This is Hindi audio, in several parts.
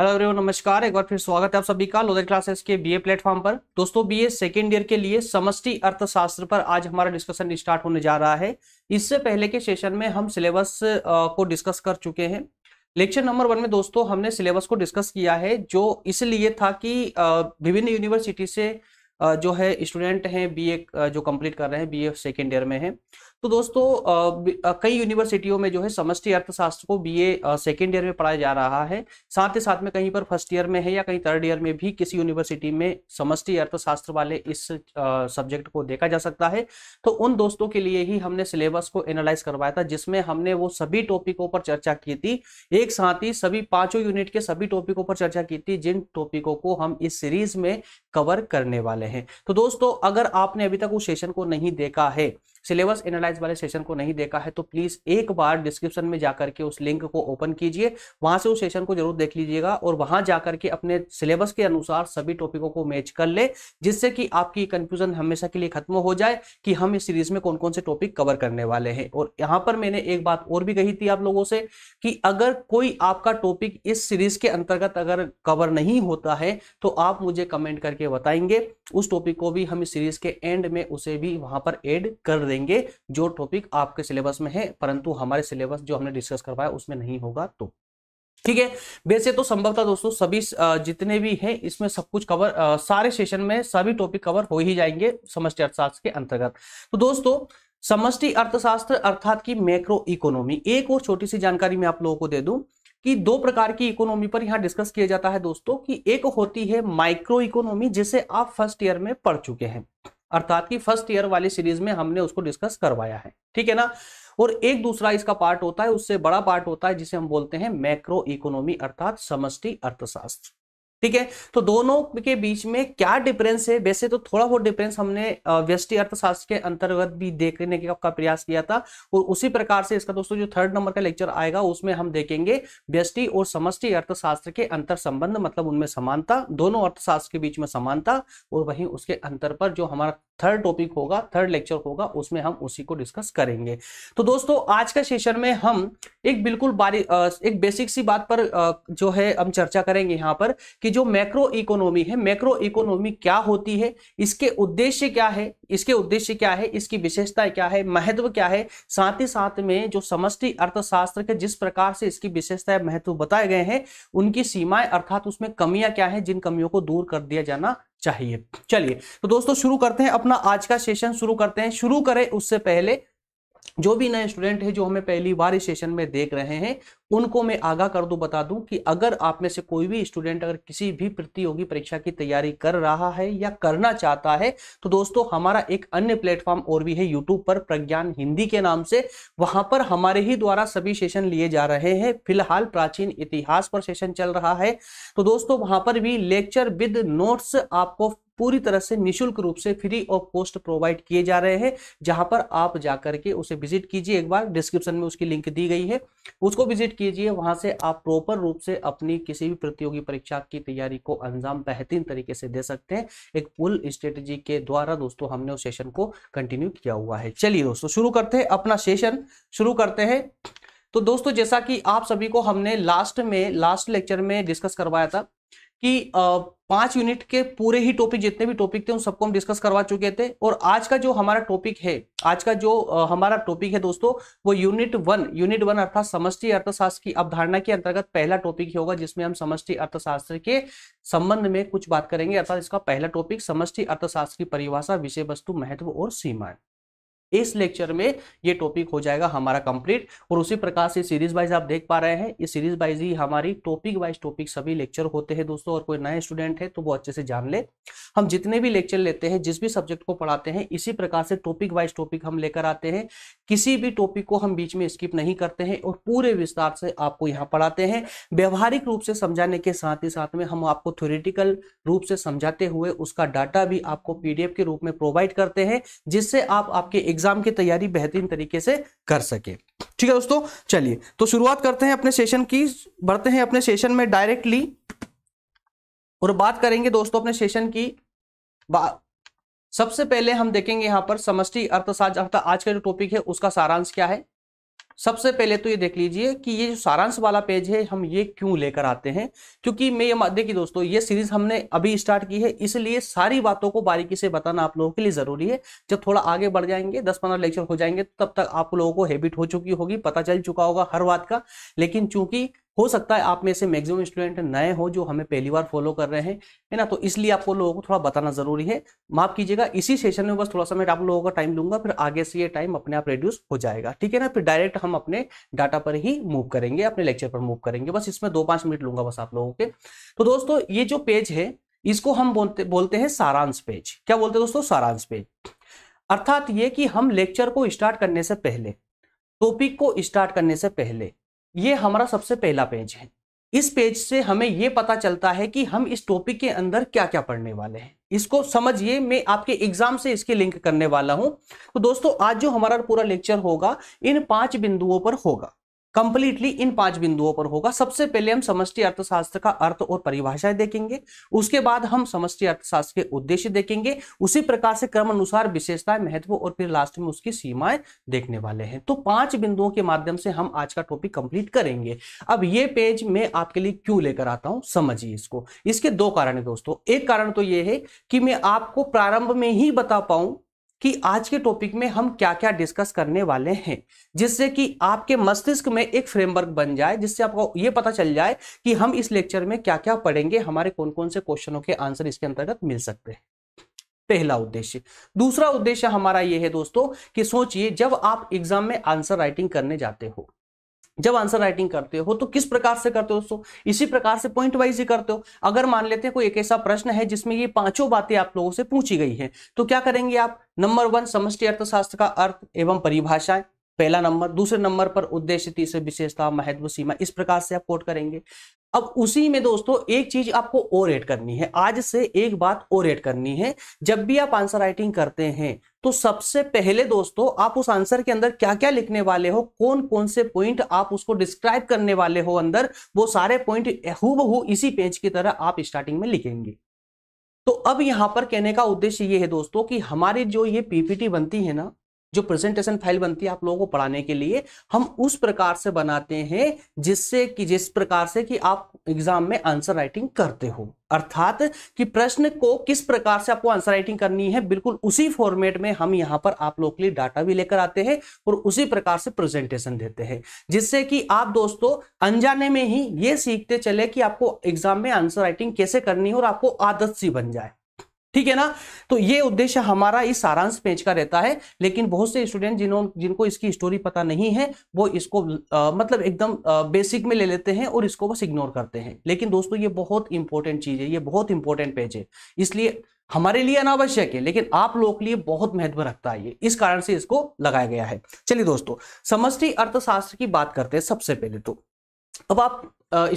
हेलो एवरीवन नमस्कार एक बार फिर स्वागत है आप सभी का लोधर क्लासेस के बीए प्लेटफॉर्म पर दोस्तों बीए सेकेंड ईयर के लिए समष्टि अर्थशास्त्र पर आज हमारा डिस्कशन स्टार्ट होने जा रहा है इससे पहले के सेशन में हम सिलेबस को डिस्कस कर चुके हैं लेक्चर नंबर वन में दोस्तों हमने सिलेबस को डिस्कस किया है जो इसलिए था कि विभिन्न यूनिवर्सिटी से जो है स्टूडेंट हैं बी जो कम्प्लीट कर रहे हैं बी ए ईयर में है तो दोस्तों कई यूनिवर्सिटियों में जो है समष्टि अर्थशास्त्र को बीए सेकेंड ईयर में पढ़ाया जा रहा है साथ ही साथ में कहीं पर फर्स्ट ईयर में है या कहीं थर्ड ईयर में भी किसी यूनिवर्सिटी में समष्टि अर्थशास्त्र वाले इस सब्जेक्ट को देखा जा सकता है तो उन दोस्तों के लिए ही हमने सिलेबस को एनालाइज करवाया था जिसमें हमने वो सभी टॉपिकों पर चर्चा की थी एक साथ ही सभी पांचों यूनिट के सभी टॉपिकों पर चर्चा की थी जिन टॉपिकों को हम इस सीरीज में कवर करने वाले हैं तो दोस्तों अगर आपने अभी तक उस सेशन को नहीं देखा है सिलेबस एनालाइज वाले सेशन को नहीं देखा है तो प्लीज एक बार डिस्क्रिप्शन में जाकर के उस लिंक को ओपन कीजिए वहां से उस सेशन को जरूर देख लीजिएगा और वहां जाकर के अपने सिलेबस के अनुसार सभी टॉपिकों को मैच कर ले जिससे कि आपकी कंफ्यूजन हमेशा के लिए खत्म हो जाए कि हम इस सीरीज में कौन कौन से टॉपिक कवर करने वाले हैं और यहां पर मैंने एक बात और भी कही थी आप लोगों से कि अगर कोई आपका टॉपिक इस सीरीज के अंतर्गत अगर कवर नहीं होता है तो आप मुझे कमेंट करके बताएंगे उस टॉपिक को भी हम इस सीरीज के एंड में उसे भी वहां पर एड कर देंगे करेंगे जो टॉपिक आपके सिलेबस में है परंतु हमारे सिलेबस जो हमने डिस्कस करवाया उसमें नहीं होगा तो ठीक है वैसे तो संभवतः दोस्तों सभी जितने भी हैं इसमें सब कुछ कवर सारे सेशन में सभी टॉपिक कवर हो ही जाएंगे समष्टि अर्थशास्त्र के अंतर्गत तो दोस्तों समष्टि अर्थशास्त्र अर्थात की मैक्रो इकोनॉमी एक और छोटी सी जानकारी मैं आप लोगों को दे दूं कि दो प्रकार की इकोनॉमी पर यहां डिस्कस किया जाता है दोस्तों कि एक होती है माइक्रो इकोनॉमी जिसे आप फर्स्ट ईयर में पढ़ चुके हैं अर्थात कि फर्स्ट ईयर वाली सीरीज में हमने उसको डिस्कस करवाया है ठीक है ना और एक दूसरा इसका पार्ट होता है उससे बड़ा पार्ट होता है जिसे हम बोलते हैं मैक्रो इकोनॉमी अर्थात समष्टि अर्थशास्त्र ठीक है तो दोनों के बीच में क्या डिफरेंस है वैसे तो थोड़ा बहुत डिफरेंस हमने व्यष्टि अर्थशास्त्र के अंतर्गत भी देखने का प्रयास किया था और उसी प्रकार से इसका दोस्तों जो थर्ड नंबर का लेक्चर आएगा उसमें हम देखेंगे व्यष्टि और समष्टि अर्थशास्त्र के अंतर संबंध मतलब उनमें समानता दोनों अर्थशास्त्र के बीच में समानता और वहीं उसके अंतर पर जो हमारा थर्ड टॉपिक होगा थर्ड लेक्चर होगा उसमें हम उसी को डिस्कस करेंगे तो दोस्तों आज का सेशन में हम एक बिल्कुल बारी एक बेसिक सी बात पर जो है हम चर्चा करेंगे यहाँ पर कि जो मैक्रो इकोनॉमी है मैक्रो इकोनॉमी क्या होती है इसके उद्देश्य क्या है इसके उद्देश्य क्या है इसकी विशेषता क्या है महत्व क्या है साथ ही साथ में जो समष्टि अर्थशास्त्र के जिस प्रकार से इसकी विशेषता महत्व बताए गए हैं उनकी सीमाएं अर्थात उसमें कमियां क्या है जिन कमियों को दूर कर दिया जाना चाहिए चलिए तो दोस्तों शुरू करते हैं अपना आज का सेशन शुरू करते हैं शुरू करें उससे पहले जो भी नए स्टूडेंट है जो हमें पहली बार इस सेशन में देख रहे हैं उनको मैं आगाह कर दूं बता दूं कि अगर आप में से कोई भी स्टूडेंट अगर किसी भी प्रतियोगी परीक्षा की तैयारी कर रहा है या करना चाहता है तो दोस्तों हमारा एक अन्य प्लेटफॉर्म और भी है यूट्यूब पर प्रज्ञान हिंदी के नाम से वहां पर हमारे ही द्वारा सभी सेशन लिए जा रहे हैं फिलहाल प्राचीन इतिहास पर सेशन चल रहा है तो दोस्तों वहां पर भी लेक्चर विद नोट्स आपको पूरी तरह से निशुल्क रूप से फ्री ऑफ कॉस्ट प्रोवाइड किए जा रहे हैं जहां पर आप जाकर के उसे विजिट कीजिए एक बार डिस्क्रिप्शन में उसकी लिंक दी गई है उसको विजिट कीजिए वहां से आप प्रॉपर रूप से अपनी किसी भी प्रतियोगी परीक्षा की तैयारी को अंजाम बेहतरीन तरीके से दे सकते हैं एक पुल स्ट्रेटेजी के द्वारा दोस्तों हमने उस सेशन को कंटिन्यू किया हुआ है चलिए दोस्तों शुरू करते हैं अपना सेशन शुरू करते हैं तो दोस्तों जैसा कि आप सभी को हमने लास्ट में लास्ट लेक्चर में डिस्कस करवाया था कि पांच यूनिट के पूरे ही टॉपिक जितने भी टॉपिक थे उन सबको हम डिस्कस करवा चुके थे और आज का जो हमारा टॉपिक है आज का जो हमारा टॉपिक है दोस्तों वो यूनिट वन यूनिट वन अर्थात समष्टि अर्थशास्त्र की अवधारणा के अंतर्गत पहला टॉपिक ही होगा जिसमें हम समष्टि अर्थशास्त्र के संबंध में कुछ बात करेंगे अर्थात इसका पहला टॉपिक समष्टि अर्थशास्त्र की परिभाषा विषय वस्तु महत्व और सीमाएं इस लेक्चर में ये टॉपिक हो जाएगा हमारा कंप्लीट और उसी प्रकार से सीरीज वाइज आप देख पा रहे हैं ये सीरीज वाइज ही हमारी टॉपिक वाइज टॉपिक सभी लेक्चर होते हैं दोस्तों और कोई नए स्टूडेंट है तो वो अच्छे से जान ले हम जितने भी लेक्चर लेते हैं जिस भी सब्जेक्ट को पढ़ाते हैं इसी प्रकार से टॉपिक वाइज टॉपिक हम लेकर आते हैं किसी भी टॉपिक को हम बीच में स्किप नहीं करते हैं और पूरे विस्तार से आपको यहाँ पढ़ाते हैं व्यवहारिक रूप से समझाने के साथ ही साथ में हम आपको थ्योरेटिकल रूप से समझाते हुए उसका डाटा भी आपको पीडीएफ के रूप में प्रोवाइड करते हैं जिससे आप आपके एग्जाम की तैयारी बेहतरीन तरीके से कर सके ठीक है दोस्तों चलिए तो शुरुआत करते हैं अपने सेशन की बढ़ते हैं अपने सेशन में डायरेक्टली और बात करेंगे दोस्तों अपने सेशन की सबसे पहले हम देखेंगे यहां पर समष्टि अर्थशास्त्र अर्थात आज का जो टॉपिक है उसका सारांश क्या है सबसे पहले तो ये देख लीजिए कि ये जो सारांश वाला पेज है हम ये क्यों लेकर आते हैं क्योंकि मैं ये देखिए दोस्तों ये सीरीज हमने अभी स्टार्ट की है इसलिए सारी बातों को बारीकी से बताना आप लोगों के लिए जरूरी है जब थोड़ा आगे बढ़ जाएंगे दस पंद्रह लेक्चर हो जाएंगे तो तब तक आप लोगों को हैबिट हो चुकी होगी पता चल चुका होगा हर बात का लेकिन चूंकि हो सकता है आप में से मैक्सिमम स्टूडेंट नए हो जो हमें पहली बार फॉलो कर रहे हैं है ना तो इसलिए आपको लोगों को थोड़ा बताना जरूरी है माफ कीजिएगा इसी सेशन में बस थोड़ा सा मैं आप लोगों का टाइम लूंगा फिर आगे से ये टाइम अपने आप रिड्यूस हो जाएगा ठीक है ना फिर डायरेक्ट हम अपने डाटा पर ही मूव करेंगे अपने लेक्चर पर मूव करेंगे बस इसमें दो पांच मिनट लूंगा बस आप लोगों के तो दोस्तों ये जो पेज है इसको हम बोलते बोलते हैं सारांश पेज क्या बोलते हैं दोस्तों सारांश पेज अर्थात ये कि हम लेक्चर को स्टार्ट करने से पहले टॉपिक को स्टार्ट करने से पहले ये हमारा सबसे पहला पेज है इस पेज से हमें ये पता चलता है कि हम इस टॉपिक के अंदर क्या क्या पढ़ने वाले हैं इसको समझिए मैं आपके एग्जाम से इसके लिंक करने वाला हूं तो दोस्तों आज जो हमारा पूरा लेक्चर होगा इन पांच बिंदुओं पर होगा कंप्लीटली इन पांच बिंदुओं पर होगा सबसे पहले हम समष्टि अर्थशास्त्र का अर्थ और परिभाषाएं देखेंगे उसके बाद हम समष्टि अर्थशास्त्र के उद्देश्य देखेंगे उसी प्रकार से क्रम अनुसार विशेषताएं महत्व और फिर लास्ट में उसकी सीमाएं देखने वाले हैं तो पांच बिंदुओं के माध्यम से हम आज का टॉपिक कंप्लीट करेंगे अब ये पेज मैं आपके लिए क्यों लेकर आता हूं समझिए इसको इसके दो कारण है दोस्तों एक कारण तो ये है कि मैं आपको प्रारंभ में ही बता पाऊं कि आज के टॉपिक में हम क्या क्या डिस्कस करने वाले हैं जिससे कि आपके मस्तिष्क में एक फ्रेमवर्क बन जाए जिससे आपको ये पता चल जाए कि हम इस लेक्चर में क्या क्या पढ़ेंगे हमारे कौन कौन से क्वेश्चनों के आंसर इसके अंतर्गत मिल सकते हैं पहला उद्देश्य दूसरा उद्देश्य हमारा ये है दोस्तों कि सोचिए जब आप एग्जाम में आंसर राइटिंग करने जाते हो जब आंसर राइटिंग करते हो तो किस प्रकार से करते हो दोस्तों इसी प्रकार से पॉइंट वाइज ही करते हो अगर मान लेते हैं कोई एक ऐसा प्रश्न है जिसमें ये पांचों बातें आप लोगों से पूछी गई है तो क्या करेंगे आप नंबर वन समष्टि अर्थशास्त्र का अर्थ एवं परिभाषाएं पहला नंबर दूसरे नंबर पर उद्देश्य तीसरे विशेषता महत्व सीमा इस प्रकार से आप कोट करेंगे अब उसी में दोस्तों एक चीज आपको और एड करनी है आज से एक बात और एड करनी है जब भी आप आंसर राइटिंग करते हैं तो सबसे पहले दोस्तों आप उस आंसर के अंदर क्या क्या लिखने वाले हो कौन कौन से पॉइंट आप उसको डिस्क्राइब करने वाले हो अंदर वो सारे पॉइंट हु इसी पेज की तरह आप स्टार्टिंग में लिखेंगे तो अब यहां पर कहने का उद्देश्य ये है दोस्तों कि हमारी जो ये पीपीटी बनती है ना जो प्रेजेंटेशन फाइल बनती है आप लोगों को पढ़ाने के लिए हम उस प्रकार से बनाते हैं जिससे कि जिस प्रकार से कि आप एग्जाम में आंसर राइटिंग करते हो अर्थात कि प्रश्न को किस प्रकार से आपको आंसर राइटिंग करनी है बिल्कुल उसी फॉर्मेट में हम यहां पर आप लोग के लिए डाटा भी लेकर आते हैं और उसी प्रकार से प्रेजेंटेशन देते हैं जिससे कि आप दोस्तों अनजाने में ही ये सीखते चले कि आपको एग्जाम में आंसर राइटिंग कैसे करनी है और आपको आदत सी बन जाए ठीक है ना तो ये उद्देश्य हमारा इस सारांश पेज का रहता है लेकिन बहुत से स्टूडेंट जिन्होंने जिनको इसकी स्टोरी पता नहीं है वो इसको आ, मतलब एकदम बेसिक में ले लेते हैं और इसको बस इग्नोर करते हैं लेकिन दोस्तों ये बहुत इंपॉर्टेंट चीज़ है ये बहुत इंपॉर्टेंट पेज है इसलिए हमारे लिए अनावश्यक है लेकिन आप लोगों के लिए बहुत महत्व रखता है ये इस कारण से इसको लगाया गया है चलिए दोस्तों समष्टि अर्थशास्त्र की बात करते हैं सबसे पहले तो अब आप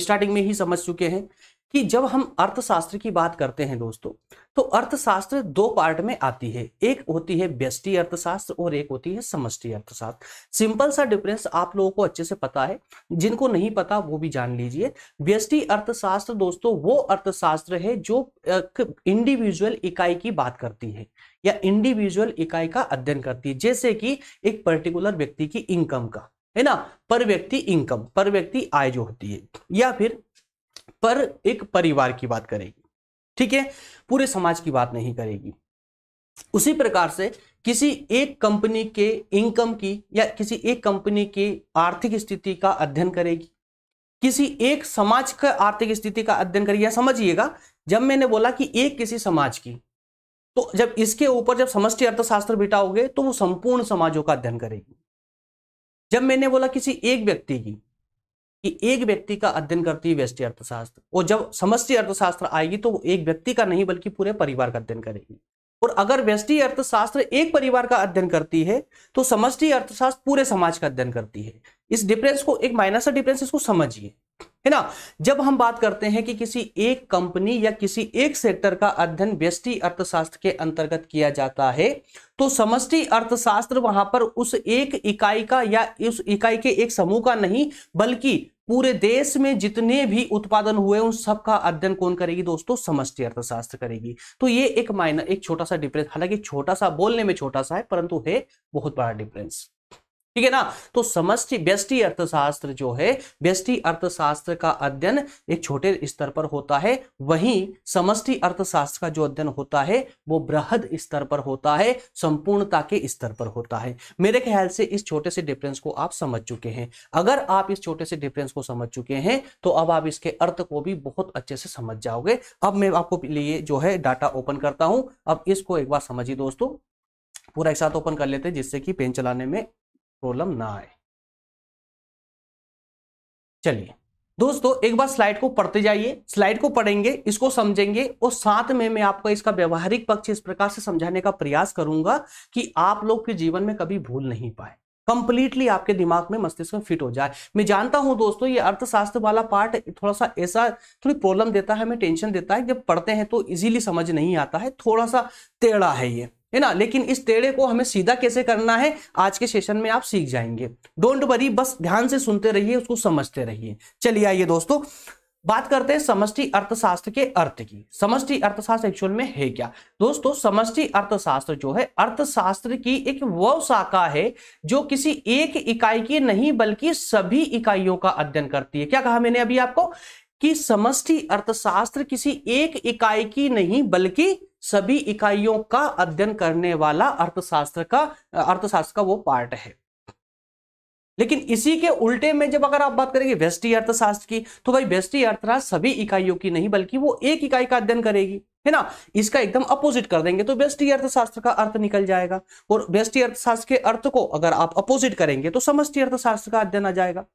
स्टार्टिंग में ही समझ चुके हैं कि जब हम अर्थशास्त्र की बात करते हैं दोस्तों तो अर्थशास्त्र दो पार्ट में आती है एक होती है व्यष्टि अर्थशास्त्र और एक होती है समष्टि अर्थशास्त्र सिंपल सा डिफरेंस आप लोगों को अच्छे से पता है जिनको नहीं पता वो भी जान लीजिए व्यष्टि अर्थशास्त्र दोस्तों वो अर्थशास्त्र है जो इंडिविजुअल इकाई की बात करती है या इंडिविजुअल इकाई का अध्ययन करती है जैसे कि एक पर्टिकुलर व्यक्ति की इनकम का है ना पर व्यक्ति इनकम पर व्यक्ति आय जो होती है या फिर पर एक परिवार की बात करेगी ठीक है पूरे समाज की बात नहीं करेगी उसी प्रकार से किसी एक कंपनी के इनकम की या किसी एक कंपनी की आर्थिक स्थिति का अध्ययन करेगी किसी एक समाज का आर्थिक स्थिति का अध्ययन करेगी या समझिएगा जब मैंने बोला कि एक किसी समाज की तो जब इसके ऊपर जब समष्टि अर्थशास्त्र बिटाओगे तो वो संपूर्ण समाजों का अध्ययन करेगी जब मैंने बोला किसी एक व्यक्ति की कि एक व्यक्ति का अध्ययन करती है व्यष्टि अर्थशास्त्र और जब समस्ती अर्थशास्त्र आएगी तो वो एक व्यक्ति का नहीं बल्कि पूरे परिवार का अध्ययन करेगी और अगर व्यष्टि अर्थशास्त्र एक परिवार का अध्ययन करती है तो समस्ती अर्थशास्त्र पूरे समाज का अध्ययन करती है इस डिफरेंस को एक माइनस डिफरेंस इसको समझिए है ना जब हम बात करते हैं कि किसी एक कंपनी या किसी एक सेक्टर का अध्ययन व्यष्टि अर्थशास्त्र के अंतर्गत किया जाता है तो समष्टि अर्थशास्त्र वहां पर उस एक इकाई का या उस इकाई के एक समूह का नहीं बल्कि पूरे देश में जितने भी उत्पादन हुए उन सब का अध्ययन कौन करेगी दोस्तों समष्टि अर्थशास्त्र करेगी तो ये एक माइनर एक छोटा सा डिफरेंस हालांकि छोटा सा बोलने में छोटा सा है परंतु है बहुत बड़ा डिफरेंस ठीक है ना तो समष्टि व्यष्टि अर्थशास्त्र जो है व्यष्टि अर्थशास्त्र का अध्ययन एक छोटे स्तर पर होता है वहीं समष्टि अर्थशास्त्र का जो अध्ययन होता है वो बृहद स्तर पर होता है संपूर्णता के स्तर पर होता है मेरे ख्याल से इस छोटे से डिफरेंस को आप समझ चुके हैं अगर आप इस छोटे से डिफरेंस को समझ चुके हैं तो अब आप इसके अर्थ को भी बहुत अच्छे से समझ जाओगे अब मैं आपको लिए जो है डाटा ओपन करता हूं अब इसको एक बार समझिए दोस्तों पूरा एक साथ ओपन कर लेते हैं जिससे कि पेन चलाने में प्रॉब्लम ना आए चलिए दोस्तों एक बार स्लाइड को पढ़ते जाइए स्लाइड को पढ़ेंगे इसको समझेंगे और साथ में मैं आपका इसका व्यवहारिक पक्ष इस प्रकार से समझाने का प्रयास करूंगा कि आप लोग के जीवन में कभी भूल नहीं पाए कंप्लीटली आपके दिमाग में मस्तिष्क में फिट हो जाए मैं जानता हूं दोस्तों ये अर्थशास्त्र वाला पार्ट थोड़ा सा ऐसा थोड़ी प्रॉब्लम देता है हमें टेंशन देता है जब पढ़ते हैं तो इजीली समझ नहीं आता है थोड़ा सा टेढ़ा है ये है ना लेकिन इस टेढ़े को हमें सीधा कैसे करना है आज के सेशन में आप सीख जाएंगे डोंट वरी बस ध्यान से सुनते रहिए उसको समझते रहिए चलिए आइए दोस्तों बात करते हैं समष्टि अर्थशास्त्र के अर्थ की समष्टि अर्थशास्त्र एक्चुअल में है क्या दोस्तों समष्टि अर्थशास्त्र जो है अर्थशास्त्र की एक वह शाखा है जो किसी एक इकाई की नहीं बल्कि सभी इकाइयों का अध्ययन करती है क्या कहा मैंने अभी आपको कि समष्टि अर्थशास्त्र किसी एक इकाई की नहीं बल्कि सभी इकाइयों का अध्ययन करने वाला अर्थशास्त्र का अर्थशास्त्र का वो पार्ट है लेकिन इसी के उल्टे में जब अगर आप बात करेंगे वेस्टी अर्थशास्त्र की तो भाई वेस्टी अर्थशास्त्र सभी इकाइयों की नहीं बल्कि वो एक इकाई का अध्ययन करेगी है ना इसका एकदम अपोजिट कर देंगे तो वेस्टी अर्थशास्त्र का अर्थ निकल जाएगा और वेस्टी अर्थशास्त्र के अर्थ को अगर आप अपोजिट करेंगे तो समष्टि अर्थशास्त्र का अध्ययन आ जाएगा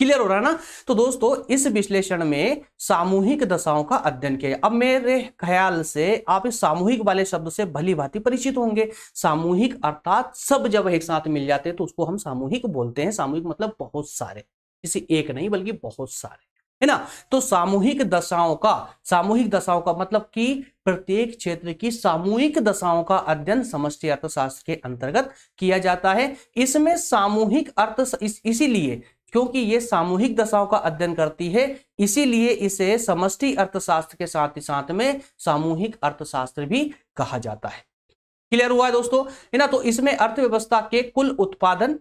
क्लियर हो रहा है ना तो दोस्तों इस विश्लेषण में सामूहिक दशाओं का अध्ययन किया अब मेरे ख्याल से आप इस सामूहिक वाले शब्द से भली भांति परिचित होंगे सामूहिक अर्थात सब जब एक साथ मिल जाते हैं तो उसको हम सामूहिक बोलते हैं सामूहिक मतलब बहुत सारे किसी एक नहीं बल्कि बहुत सारे है ना तो सामूहिक दशाओं का सामूहिक दशाओं का मतलब कि प्रत्येक क्षेत्र की सामूहिक दशाओं का अध्ययन समष्टि अर्थशास्त्र के अंतर्गत किया जाता है इसमें सामूहिक अर्थ इस, इसीलिए क्योंकि ये सामूहिक दशाओं का अध्ययन करती है इसीलिए इसे समष्टि अर्थशास्त्र के साथ ही साथ में सामूहिक अर्थशास्त्र भी कहा जाता है क्लियर हुआ है दोस्तों है ना तो इसमें अर्थव्यवस्था के कुल उत्पादन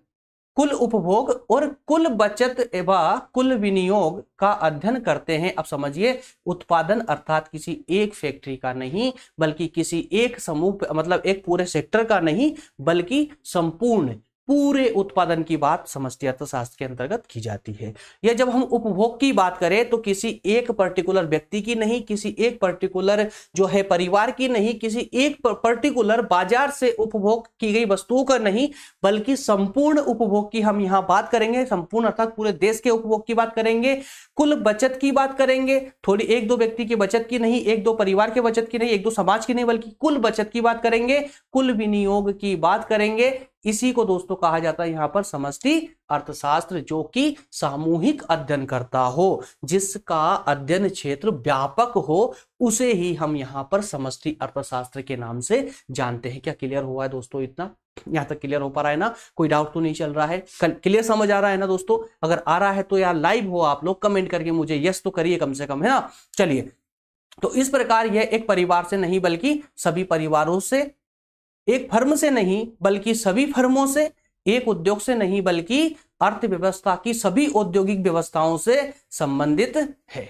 कुल उपभोग और कुल बचत एवं कुल विनियोग का अध्ययन करते हैं अब समझिए उत्पादन अर्थात किसी एक फैक्ट्री का नहीं बल्कि किसी एक समूह मतलब एक पूरे सेक्टर का नहीं बल्कि संपूर्ण पूरे उत्पादन की बात समष्टि अर्थशास्त्र के अंतर्गत की जाती है या जब हम उपभोग की बात करें तो किसी एक पर्टिकुलर व्यक्ति की नहीं किसी एक पर्टिकुलर जो है परिवार की नहीं किसी एक पर्टिकुलर बाजार से उपभोग की गई वस्तुओं का नहीं बल्कि संपूर्ण उपभोग की हम यहाँ बात करेंगे संपूर्ण अर्थात पूरे देश के उपभोग की बात करेंगे कुल बचत की बात करेंगे थोड़ी एक दो व्यक्ति की बचत की नहीं एक दो परिवार की बचत की नहीं एक दो समाज की नहीं बल्कि कुल बचत की बात करेंगे कुल विनियोग की बात करेंगे इसी को दोस्तों कहा जाता है यहाँ पर समष्टि अर्थशास्त्र जो कि सामूहिक अध्ययन करता हो जिसका अध्ययन क्षेत्र व्यापक हो उसे ही हम यहाँ पर समष्टि अर्थशास्त्र के नाम से जानते हैं क्या क्लियर हुआ है दोस्तों इतना यहाँ तक क्लियर हो पा रहा है ना कोई डाउट तो नहीं चल रहा है क्लियर समझ आ रहा है ना दोस्तों अगर आ रहा है तो यार लाइव हो आप लोग कमेंट करके मुझे यस तो करिए कम से कम है ना चलिए तो इस प्रकार यह एक परिवार से नहीं बल्कि सभी परिवारों से एक फर्म से नहीं बल्कि सभी फर्मों से एक उद्योग से नहीं बल्कि अर्थव्यवस्था की सभी औद्योगिक व्यवस्थाओं से संबंधित है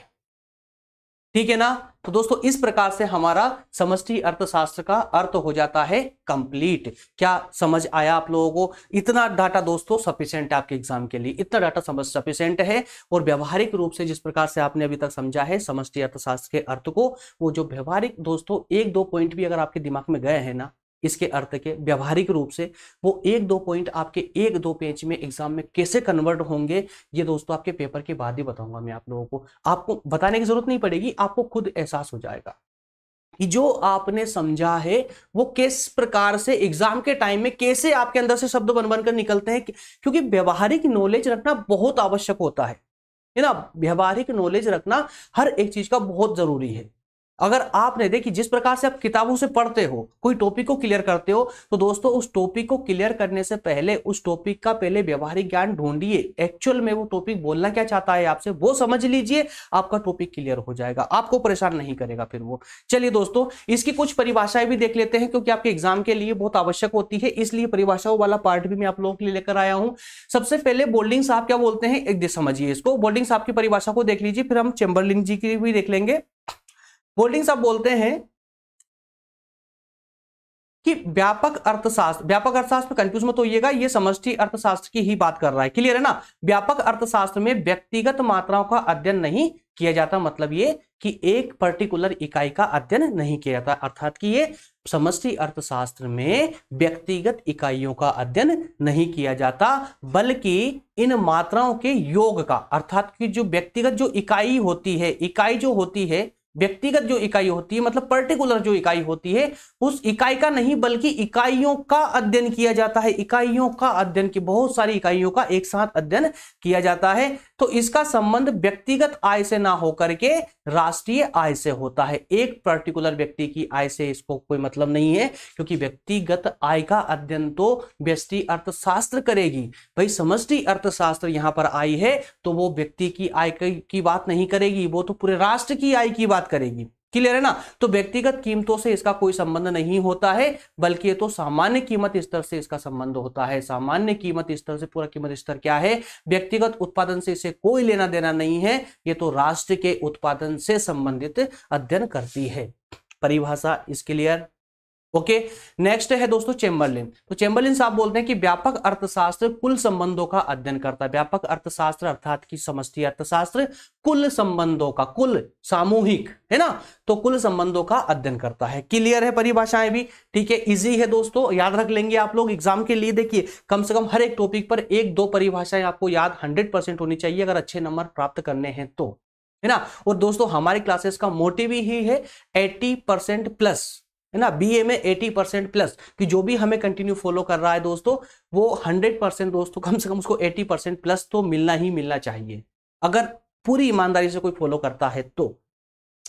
ठीक है ना तो दोस्तों इस प्रकार से हमारा समष्टि अर्थशास्त्र का अर्थ हो जाता है कंप्लीट क्या समझ आया आप लोगों को इतना डाटा दोस्तों सफिशियंट है आपके एग्जाम के लिए इतना डाटा समझ सफिशियंट है और व्यवहारिक रूप से जिस प्रकार से आपने अभी तक समझा है समष्टि अर्थशास्त्र के अर्थ को वो जो व्यवहारिक दोस्तों एक दो पॉइंट भी अगर आपके दिमाग में गए हैं ना इसके अर्थ के व्यवहारिक रूप से वो एक दो पॉइंट आपके एक दो पेज में एग्जाम में कैसे कन्वर्ट होंगे ये दोस्तों आपके पेपर के बाद ही बताऊंगा मैं आप लोगों को आपको बताने की जरूरत नहीं पड़ेगी आपको खुद एहसास हो जाएगा कि जो आपने समझा है वो किस प्रकार से एग्जाम के टाइम में कैसे आपके अंदर से शब्द बन बनकर निकलते हैं क्योंकि व्यवहारिक नॉलेज रखना बहुत आवश्यक होता है है ना व्यवहारिक नॉलेज रखना हर एक चीज का बहुत जरूरी है अगर आपने देखिए जिस प्रकार से आप किताबों से पढ़ते हो कोई टॉपिक को क्लियर करते हो तो दोस्तों उस टॉपिक को क्लियर करने से पहले उस टॉपिक का पहले व्यवहारिक ज्ञान ढूंढिए एक्चुअल में वो टॉपिक बोलना क्या चाहता है आपसे वो समझ लीजिए आपका टॉपिक क्लियर हो जाएगा आपको परेशान नहीं करेगा फिर वो चलिए दोस्तों इसकी कुछ परिभाषाएं भी देख लेते हैं क्योंकि आपके एग्जाम के लिए बहुत आवश्यक होती है इसलिए परिभाषाओं वाला पार्ट भी मैं आप लोगों के लिए लेकर आया हूँ सबसे पहले बोल्डिंग साहब क्या बोलते हैं एक समझिए इसको बोल्डिंग साहब की परिभाषा को देख लीजिए फिर हम चेंबरलिंग जी की भी देख लेंगे होल्डिंग्स साहब बोलते हैं कि व्यापक अर्थशास्त्र व्यापक अर्थशास्त्र में कंफ्यूज मत होइएगा ये समष्टि अर्थशास्त्र की ही बात कर रहा है क्लियर है ना व्यापक अर्थशास्त्र में व्यक्तिगत मात्राओं का अध्ययन नहीं किया जाता मतलब ये कि एक पर्टिकुलर इकाई का अध्ययन नहीं किया जाता अर्थात कि ये समष्टि अर्थशास्त्र में व्यक्तिगत इकाइयों का अध्ययन नहीं किया जाता बल्कि इन मात्राओं के योग का अर्थात कि जो व्यक्तिगत जो इकाई होती है इकाई जो होती है व्यक्तिगत जो इकाई होती है मतलब पर्टिकुलर जो इकाई होती है उस इकाई का नहीं बल्कि इकाइयों का अध्ययन किया जाता है इकाइयों का अध्ययन की बहुत सारी इकाइयों का एक साथ अध्ययन किया जाता है तो इसका संबंध व्यक्तिगत आय से ना होकर के राष्ट्रीय आय से होता है एक पर्टिकुलर व्यक्ति की आय से इसको कोई मतलब नहीं है क्योंकि व्यक्तिगत आय का अध्ययन तो व्यस्टि अर्थशास्त्र करेगी भाई समष्टि अर्थशास्त्र यहां पर आई है तो वो व्यक्ति की आय की बात नहीं करेगी वो तो पूरे राष्ट्र की आय की बात बात करेगी क्लियर है ना तो व्यक्तिगत कीमतों से इसका कोई संबंध नहीं होता है बल्कि ये तो सामान्य कीमत स्तर से इसका संबंध होता है सामान्य कीमत स्तर से पूरा कीमत स्तर क्या है व्यक्तिगत उत्पादन से इसे कोई लेना देना नहीं है ये तो राष्ट्र के उत्पादन से संबंधित अध्ययन करती है परिभाषा इस क्लियर ओके नेक्स्ट है दोस्तों चेम्बरलिन तो चेम्बरलिन साहब बोलते हैं कि व्यापक अर्थशास्त्र कुल संबंधों का अध्ययन करता है व्यापक अर्थशास्त्र अर्थात की समस्ती अर्थशास्त्र कुल संबंधों का कुल सामूहिक है ना तो कुल संबंधों का अध्ययन करता है क्लियर है परिभाषाएं भी ठीक है इजी है दोस्तों याद रख लेंगे आप लोग एग्जाम के लिए देखिए कम से कम हर एक टॉपिक पर एक दो परिभाषाएं आपको याद हंड्रेड परसेंट होनी चाहिए अगर अच्छे नंबर प्राप्त करने हैं तो है ना और दोस्तों हमारी क्लासेस का मोटिव ही है एट्टी परसेंट प्लस है ना बी में 80 परसेंट प्लस कि जो भी हमें कंटिन्यू फॉलो कर रहा है दोस्तों वो 100 परसेंट दोस्तों कम से कम उसको 80 परसेंट प्लस तो मिलना ही मिलना चाहिए अगर पूरी ईमानदारी से कोई फॉलो करता है तो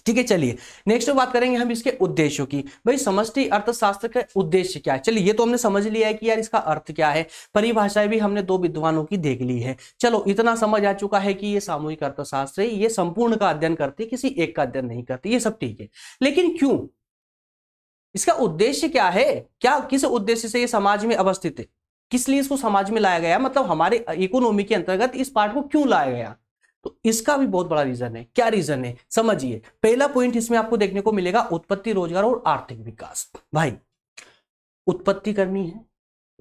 ठीक है चलिए नेक्स्ट बात करेंगे हम इसके उद्देश्यों की भाई समष्टि अर्थशास्त्र का उद्देश्य क्या है चलिए ये तो हमने समझ लिया है कि यार इसका अर्थ क्या है परिभाषाएं भी हमने दो विद्वानों की देख ली है चलो इतना समझ आ चुका है कि ये सामूहिक अर्थशास्त्र ये संपूर्ण का अध्ययन करती किसी एक का अध्ययन नहीं करती ये सब ठीक है लेकिन क्यों इसका उद्देश्य क्या है क्या किस उद्देश्य से ये समाज में अवस्थित है किस लिए इसको समाज में लाया गया मतलब हमारे इकोनॉमी के अंतर्गत इस पार्ट को क्यों लाया गया तो इसका भी बहुत बड़ा रीजन है क्या रीजन है समझिए पहला पॉइंट इसमें आपको देखने को मिलेगा उत्पत्ति रोजगार और आर्थिक विकास भाई उत्पत्ति करनी है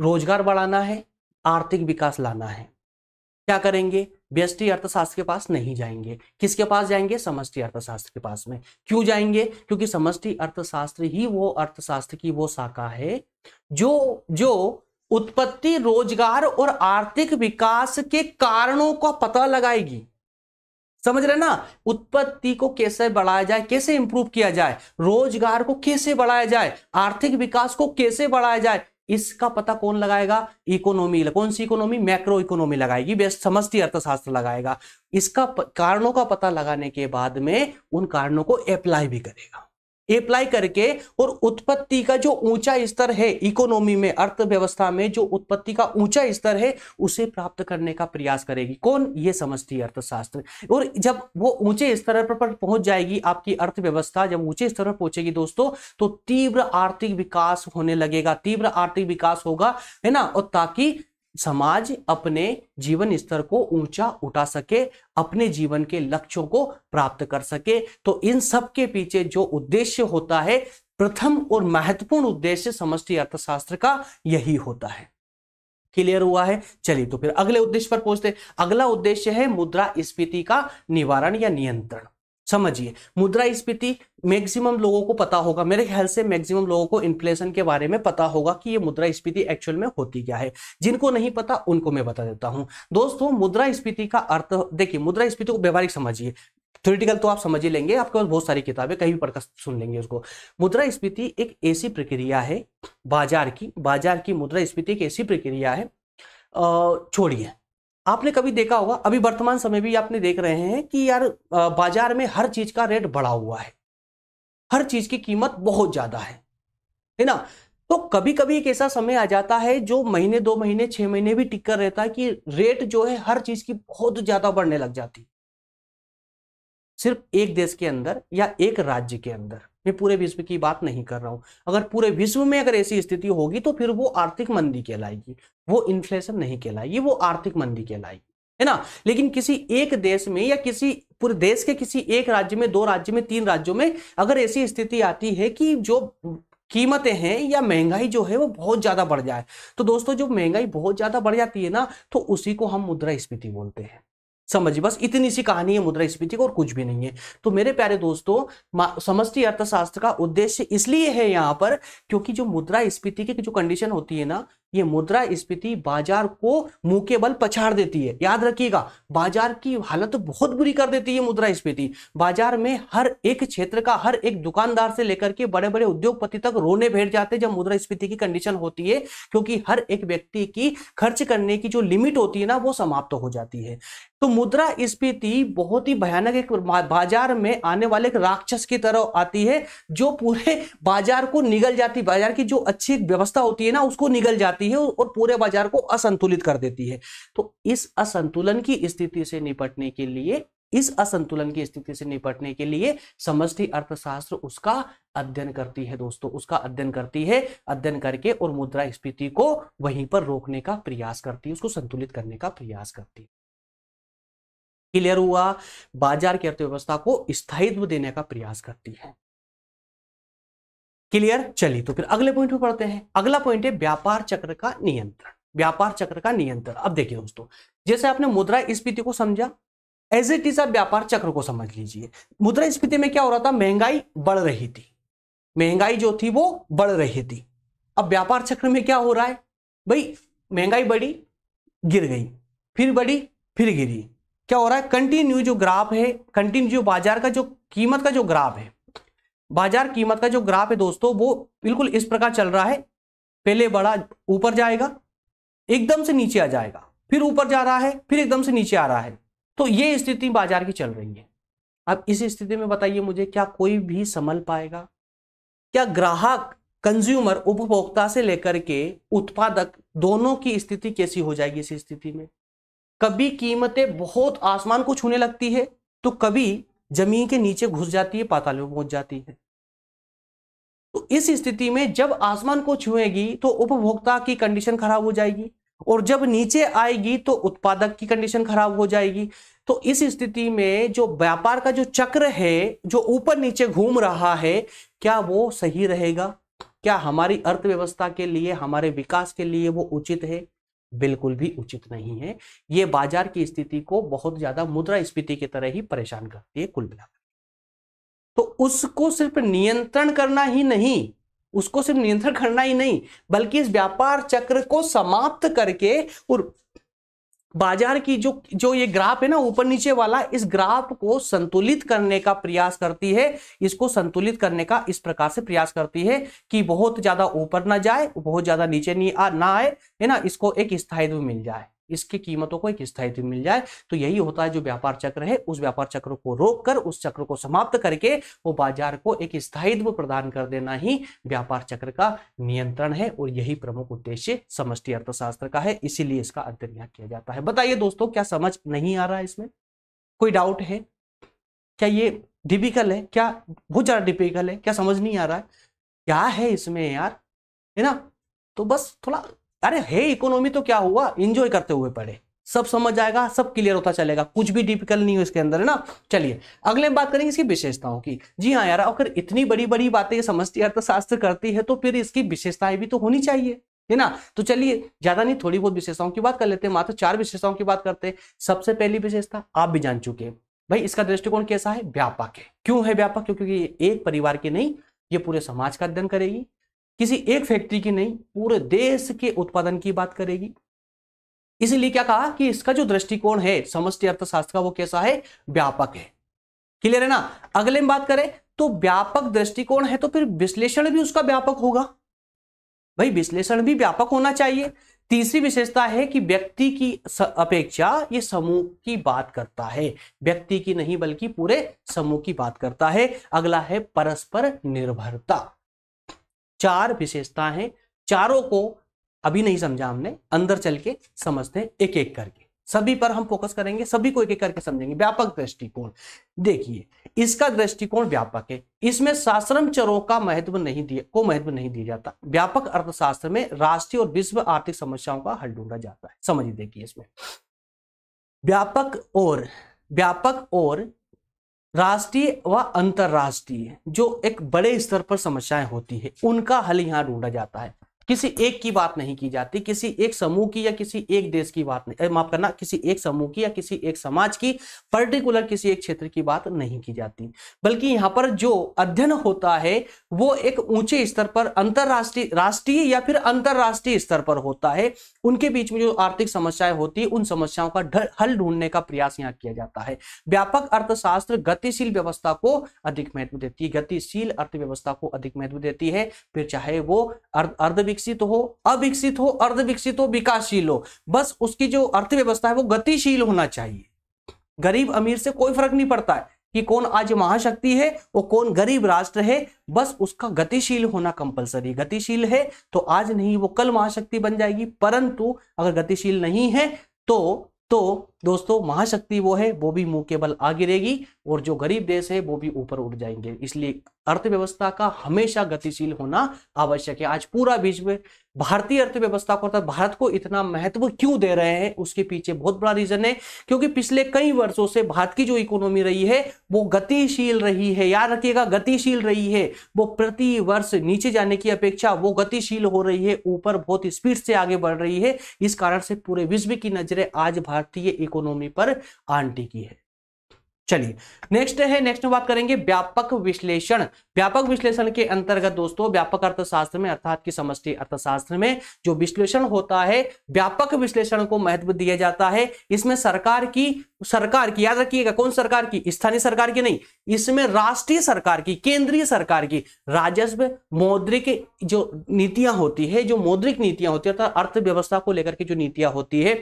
रोजगार बढ़ाना है आर्थिक विकास लाना है क्या करेंगे व्यष्टि अर्थशास्त्र के पास नहीं जाएंगे किसके पास जाएंगे समष्टि अर्थशास्त्र के पास में क्यों जाएंगे क्योंकि समष्टि अर्थशास्त्र ही वो अर्थशास्त्र की वो शाखा है जो जो उत्पत्ति रोजगार और आर्थिक विकास के कारणों का पता लगाएगी समझ रहे ना उत्पत्ति को कैसे बढ़ाया जाए कैसे इंप्रूव किया जाए रोजगार को कैसे बढ़ाया जाए आर्थिक विकास को कैसे बढ़ाया जाए इसका पता कौन लगाएगा इकोनॉमी कौन सी इकोनॉमी मैक्रो इकोनॉमी लगाएगी बेस्ट समस्ती अर्थशास्त्र लगाएगा इसका कारणों का पता लगाने के बाद में उन कारणों को अप्लाई भी करेगा अप्लाई करके और उत्पत्ति का जो ऊंचा स्तर है इकोनॉमी में अर्थव्यवस्था में जो उत्पत्ति का ऊंचा स्तर है उसे प्राप्त करने का प्रयास करेगी कौन ये समझती है अर्थशास्त्र और जब वो ऊंचे स्तर पर पहुंच जाएगी आपकी अर्थव्यवस्था जब ऊंचे स्तर पर पहुंचेगी दोस्तों तो तीव्र आर्थिक विकास होने लगेगा तीव्र आर्थिक विकास होगा है ना और ताकि समाज अपने जीवन स्तर को ऊंचा उठा सके अपने जीवन के लक्ष्यों को प्राप्त कर सके तो इन सब के पीछे जो उद्देश्य होता है प्रथम और महत्वपूर्ण उद्देश्य समष्टि अर्थशास्त्र का यही होता है क्लियर हुआ है चलिए तो फिर अगले उद्देश्य पर पहुंचते अगला उद्देश्य है मुद्रा स्फीति का निवारण या नियंत्रण समझिए मुद्रास्फीति मैक्सिमम लोगों को पता होगा मेरे ख्याल से मैक्सिमम लोगों को इन्फ्लेशन के बारे में पता होगा कि ये मुद्रा स्पीति एक्चुअल में होती क्या है जिनको नहीं पता उनको मैं बता देता हूं दोस्तों मुद्रास्फीति का अर्थ देखिए मुद्रा स्पीति को व्यवहारिक समझिए थ्योरिटिकल तो आप समझ ही लेंगे आपके पास बहुत सारी किताबें कहीं भी पढ़कर सुन लेंगे उसको मुद्रा स्पीति एक ऐसी प्रक्रिया है बाजार की बाजार की मुद्रा स्पीति एक ऐसी प्रक्रिया है छोड़िए आपने कभी देखा होगा अभी वर्तमान समय भी आपने देख रहे हैं कि यार बाजार में हर चीज का रेट बढ़ा हुआ है हर चीज की कीमत बहुत ज्यादा है है ना तो कभी कभी एक ऐसा समय आ जाता है जो महीने दो महीने छह महीने भी टिक कर रहता है कि रेट जो है हर चीज की बहुत ज्यादा बढ़ने लग जाती है सिर्फ एक देश के अंदर या एक राज्य के अंदर मैं पूरे विश्व की बात नहीं कर रहा हूं अगर पूरे विश्व में अगर ऐसी स्थिति होगी तो फिर वो आर्थिक मंदी कहलाएगी वो इन्फ्लेशन नहीं कहलाएगी वो आर्थिक मंदी कहलाएगी है ना लेकिन किसी एक देश में या किसी पूरे देश के किसी एक राज्य में दो राज्य में तीन राज्यों में अगर ऐसी स्थिति आती है कि जो कीमतें हैं या महंगाई जो है वो बहुत ज्यादा बढ़ जाए तो दोस्तों जो महंगाई बहुत ज्यादा बढ़ जाती है ना तो उसी को हम मुद्रा स्फीति बोलते हैं समझिए बस इतनी सी कहानी है मुद्रा स्फीति और कुछ भी नहीं है तो मेरे प्यारे दोस्तों समष्टि अर्थशास्त्र का उद्देश्य इसलिए है यहाँ पर क्योंकि जो मुद्रा स्फीति की जो कंडीशन होती है ना ये मुद्रा स्फीति बाजार को मुंह के बल पछाड़ देती है याद रखिएगा बाजार की हालत तो बहुत बुरी कर देती है मुद्रा स्फीति बाजार में हर एक क्षेत्र का हर एक दुकानदार से लेकर के बड़े बड़े उद्योगपति तक रोने भेड़ जाते हैं जब मुद्रा स्फीति की कंडीशन होती है क्योंकि हर एक व्यक्ति की खर्च करने की जो लिमिट होती है ना वो समाप्त तो हो जाती है तो मुद्रा स्फीति बहुत ही भयानक एक बाजार में आने वाले एक राक्षस की तरह आती है जो पूरे बाजार को निगल जाती बाजार की जो अच्छी व्यवस्था होती है ना उसको निगल जाती जाती है और पूरे बाजार को असंतुलित कर देती है तो इस असंतुलन की स्थिति से निपटने के लिए इस असंतुलन की स्थिति से निपटने के लिए समष्टि अर्थशास्त्र उसका अध्ययन करती है दोस्तों उसका अध्ययन करती है अध्ययन करके और मुद्रा स्फीति को वहीं पर रोकने का प्रयास करती है उसको संतुलित करने का प्रयास करती है क्लियर हुआ बाजार की अर्थव्यवस्था को स्थायित्व देने का प्रयास करती है क्लियर चलिए तो फिर अगले पॉइंट पे पढ़ते हैं अगला पॉइंट है व्यापार चक्र का नियंत्रण व्यापार चक्र का नियंत्रण अब देखिए दोस्तों जैसे आपने मुद्रा स्पीति को समझा एज इट इज आप व्यापार चक्र को समझ लीजिए मुद्रा स्पीति में क्या हो रहा था महंगाई बढ़ रही थी महंगाई जो थी वो बढ़ रही थी अब व्यापार चक्र में क्या हो रहा है भाई महंगाई बढ़ी गिर गई फिर बढ़ी फिर गिरी क्या हो रहा है कंटिन्यू जो ग्राफ है कंटिन्यू जो बाजार का जो कीमत का जो ग्राफ है बाजार कीमत का जो ग्राफ है दोस्तों वो बिल्कुल इस प्रकार चल रहा है पहले बड़ा ऊपर जाएगा एकदम से नीचे आ जाएगा फिर ऊपर जा रहा है फिर एकदम से नीचे आ रहा है तो ये स्थिति बाजार की चल रही है अब इस स्थिति में बताइए मुझे क्या कोई भी संभल पाएगा क्या ग्राहक कंज्यूमर उपभोक्ता से लेकर के उत्पादक दोनों की स्थिति कैसी हो जाएगी इस स्थिति में कभी कीमतें बहुत आसमान को छूने लगती है तो कभी जमीन के नीचे घुस जाती है पाताल में पहुंच जाती है तो इस स्थिति में जब आसमान को छुएगी तो उपभोक्ता की कंडीशन खराब हो जाएगी और जब नीचे आएगी तो उत्पादक की कंडीशन खराब हो जाएगी तो इस स्थिति में जो व्यापार का जो चक्र है जो ऊपर नीचे घूम रहा है क्या वो सही रहेगा क्या हमारी अर्थव्यवस्था के लिए हमारे विकास के लिए वो उचित है बिल्कुल भी उचित नहीं है ये बाजार की स्थिति को बहुत ज्यादा मुद्रा स्फीति की तरह ही परेशान करती है कुल मिलाकर तो उसको सिर्फ नियंत्रण करना ही नहीं उसको सिर्फ नियंत्रण करना ही नहीं बल्कि इस व्यापार चक्र को समाप्त करके और बाजार की जो जो ये ग्राफ है ना ऊपर नीचे वाला इस ग्राफ को संतुलित करने का प्रयास करती है इसको संतुलित करने का इस प्रकार से प्रयास करती है कि बहुत ज्यादा ऊपर ना जाए बहुत ज्यादा नीचे नहीं आ ना आए है ना इसको एक स्थायित्व मिल जाए इसकी कीमतों को एक स्थायित्व मिल जाए तो यही होता है जो व्यापार चक्र है उस व्यापार चक्र को रोक कर उस चक्र को समाप्त करके वो बाजार को एक स्थायित्व प्रदान कर देना ही व्यापार चक्र का नियंत्रण है और यही प्रमुख उद्देश्य समष्टि अर्थशास्त्र का है इसीलिए इसका अंतर्याह किया जाता है बताइए दोस्तों क्या समझ नहीं आ रहा है इसमें कोई डाउट है क्या ये डिफिकल है क्या बहुत ज्यादा डिफिकल है क्या समझ नहीं आ रहा है क्या है इसमें यार है ना तो बस थोड़ा अरे हे इकोनॉमी तो क्या हुआ इंजॉय करते हुए पढ़े सब समझ जाएगा सब क्लियर होता चलेगा कुछ भी डिफिकल्ट नहीं हो इसके अंदर है ना चलिए अगले बात करेंगे इसकी विशेषताओं की जी हाँ यार अगर इतनी बड़ी बड़ी बातें समझती अर्थशास्त्र करती है तो फिर इसकी विशेषताएं भी तो होनी चाहिए है ना तो चलिए ज्यादा नहीं थोड़ी बहुत विशेषताओं की बात कर लेते हैं मात्र चार विशेषताओं की बात करते हैं सबसे पहली विशेषता आप भी जान चुके हैं भाई इसका दृष्टिकोण कैसा है व्यापक है क्यों है व्यापक क्योंकि ये एक परिवार के नहीं ये पूरे समाज का अध्ययन करेगी किसी एक फैक्ट्री की नहीं पूरे देश के उत्पादन की बात करेगी इसलिए क्या कहा कि इसका जो दृष्टिकोण है समष्टि अर्थशास्त्र का वो कैसा है व्यापक है क्लियर है ना अगले में बात करें तो व्यापक दृष्टिकोण है तो फिर विश्लेषण भी उसका व्यापक होगा भाई विश्लेषण भी व्यापक होना चाहिए तीसरी विशेषता है कि व्यक्ति की अपेक्षा ये समूह की बात करता है व्यक्ति की नहीं बल्कि पूरे समूह की बात करता है अगला है परस्पर निर्भरता चार विशेषता है चारों को अभी नहीं समझा हमने अंदर चल के समझते हैं एक एक करके सभी पर हम फोकस करेंगे सभी को एक एक करके समझेंगे व्यापक दृष्टिकोण देखिए इसका दृष्टिकोण व्यापक है इसमें शास्त्रम चरों का महत्व नहीं दिया को महत्व नहीं दिया जाता व्यापक अर्थशास्त्र में राष्ट्रीय और विश्व आर्थिक समस्याओं का हल ढूंढा जाता है समझिए देखिए इसमें व्यापक और व्यापक और राष्ट्रीय व अंतर्राष्ट्रीय जो एक बड़े स्तर पर समस्याएं होती है उनका हल यहाँ ढूंढा जाता है किसी एक की बात नहीं की जाती किसी एक समूह की या किसी एक देश की बात नहीं माफ करना किसी एक समूह की या किसी एक समाज की पर्टिकुलर किसी एक क्षेत्र की बात नहीं की जाती बल्कि यहाँ पर जो अध्ययन होता है वो एक ऊंचे स्तर पर अंतरराष्ट्रीय राष्ट्रीय या फिर अंतरराष्ट्रीय स्तर पर होता है उनके बीच में जो आर्थिक समस्याएं होती है उन समस्याओं का हल ढूंढने का प्रयास यहाँ किया जाता है व्यापक अर्थशास्त्र गतिशील व्यवस्था को अधिक महत्व देती है गतिशील अर्थव्यवस्था को अधिक महत्व देती है फिर चाहे वो अर्ध विकसित हो अविकसित हो अर्ध विकसित हो विकासशील हो बस उसकी जो अर्थव्यवस्था है वो गतिशील होना चाहिए गरीब अमीर से कोई फर्क नहीं पड़ता है कि कौन आज महाशक्ति है और कौन गरीब राष्ट्र है बस उसका गतिशील होना कंपलसरी गतिशील है तो आज नहीं वो कल महाशक्ति बन जाएगी परंतु अगर गतिशील नहीं है तो तो दोस्तों महाशक्ति वो है वो भी मुंह के बल आगे रहेगी और जो गरीब देश है वो भी ऊपर उठ जाएंगे इसलिए अर्थव्यवस्था का हमेशा गतिशील होना आवश्यक है आज पूरा विश्व भारतीय अर्थव्यवस्था को अर्थात भारत को इतना महत्व क्यों दे रहे हैं उसके पीछे बहुत बड़ा रीजन है क्योंकि पिछले कई वर्षों से भारत की जो इकोनॉमी रही है वो गतिशील रही है याद रखिएगा गतिशील रही है वो प्रति वर्ष नीचे जाने की अपेक्षा वो गतिशील हो रही है ऊपर बहुत स्पीड से आगे बढ़ रही है इस कारण से पूरे विश्व की नजरें आज भारतीय इकोनॉमी पर आंटी की है चलिए नेक्स्ट है नेक्स्ट में बात करेंगे व्यापक विश्लेषण व्यापक विश्लेषण के अंतर्गत दोस्तों व्यापक अर्थशास्त्र में अर्थात की समष्टि अर्थशास्त्र में जो विश्लेषण होता है व्यापक विश्लेषण को महत्व दिया जाता है इसमें सरकार की सरकार की याद रखिएगा कौन सरकार की स्थानीय सरकार की नहीं इसमें राष्ट्रीय सरकार की केंद्रीय सरकार की राजस्व मौद्रिक जो नीतियां होती है जो मौद्रिक नीतियां होती है अर्थव्यवस्था को लेकर के जो नीतियां होती है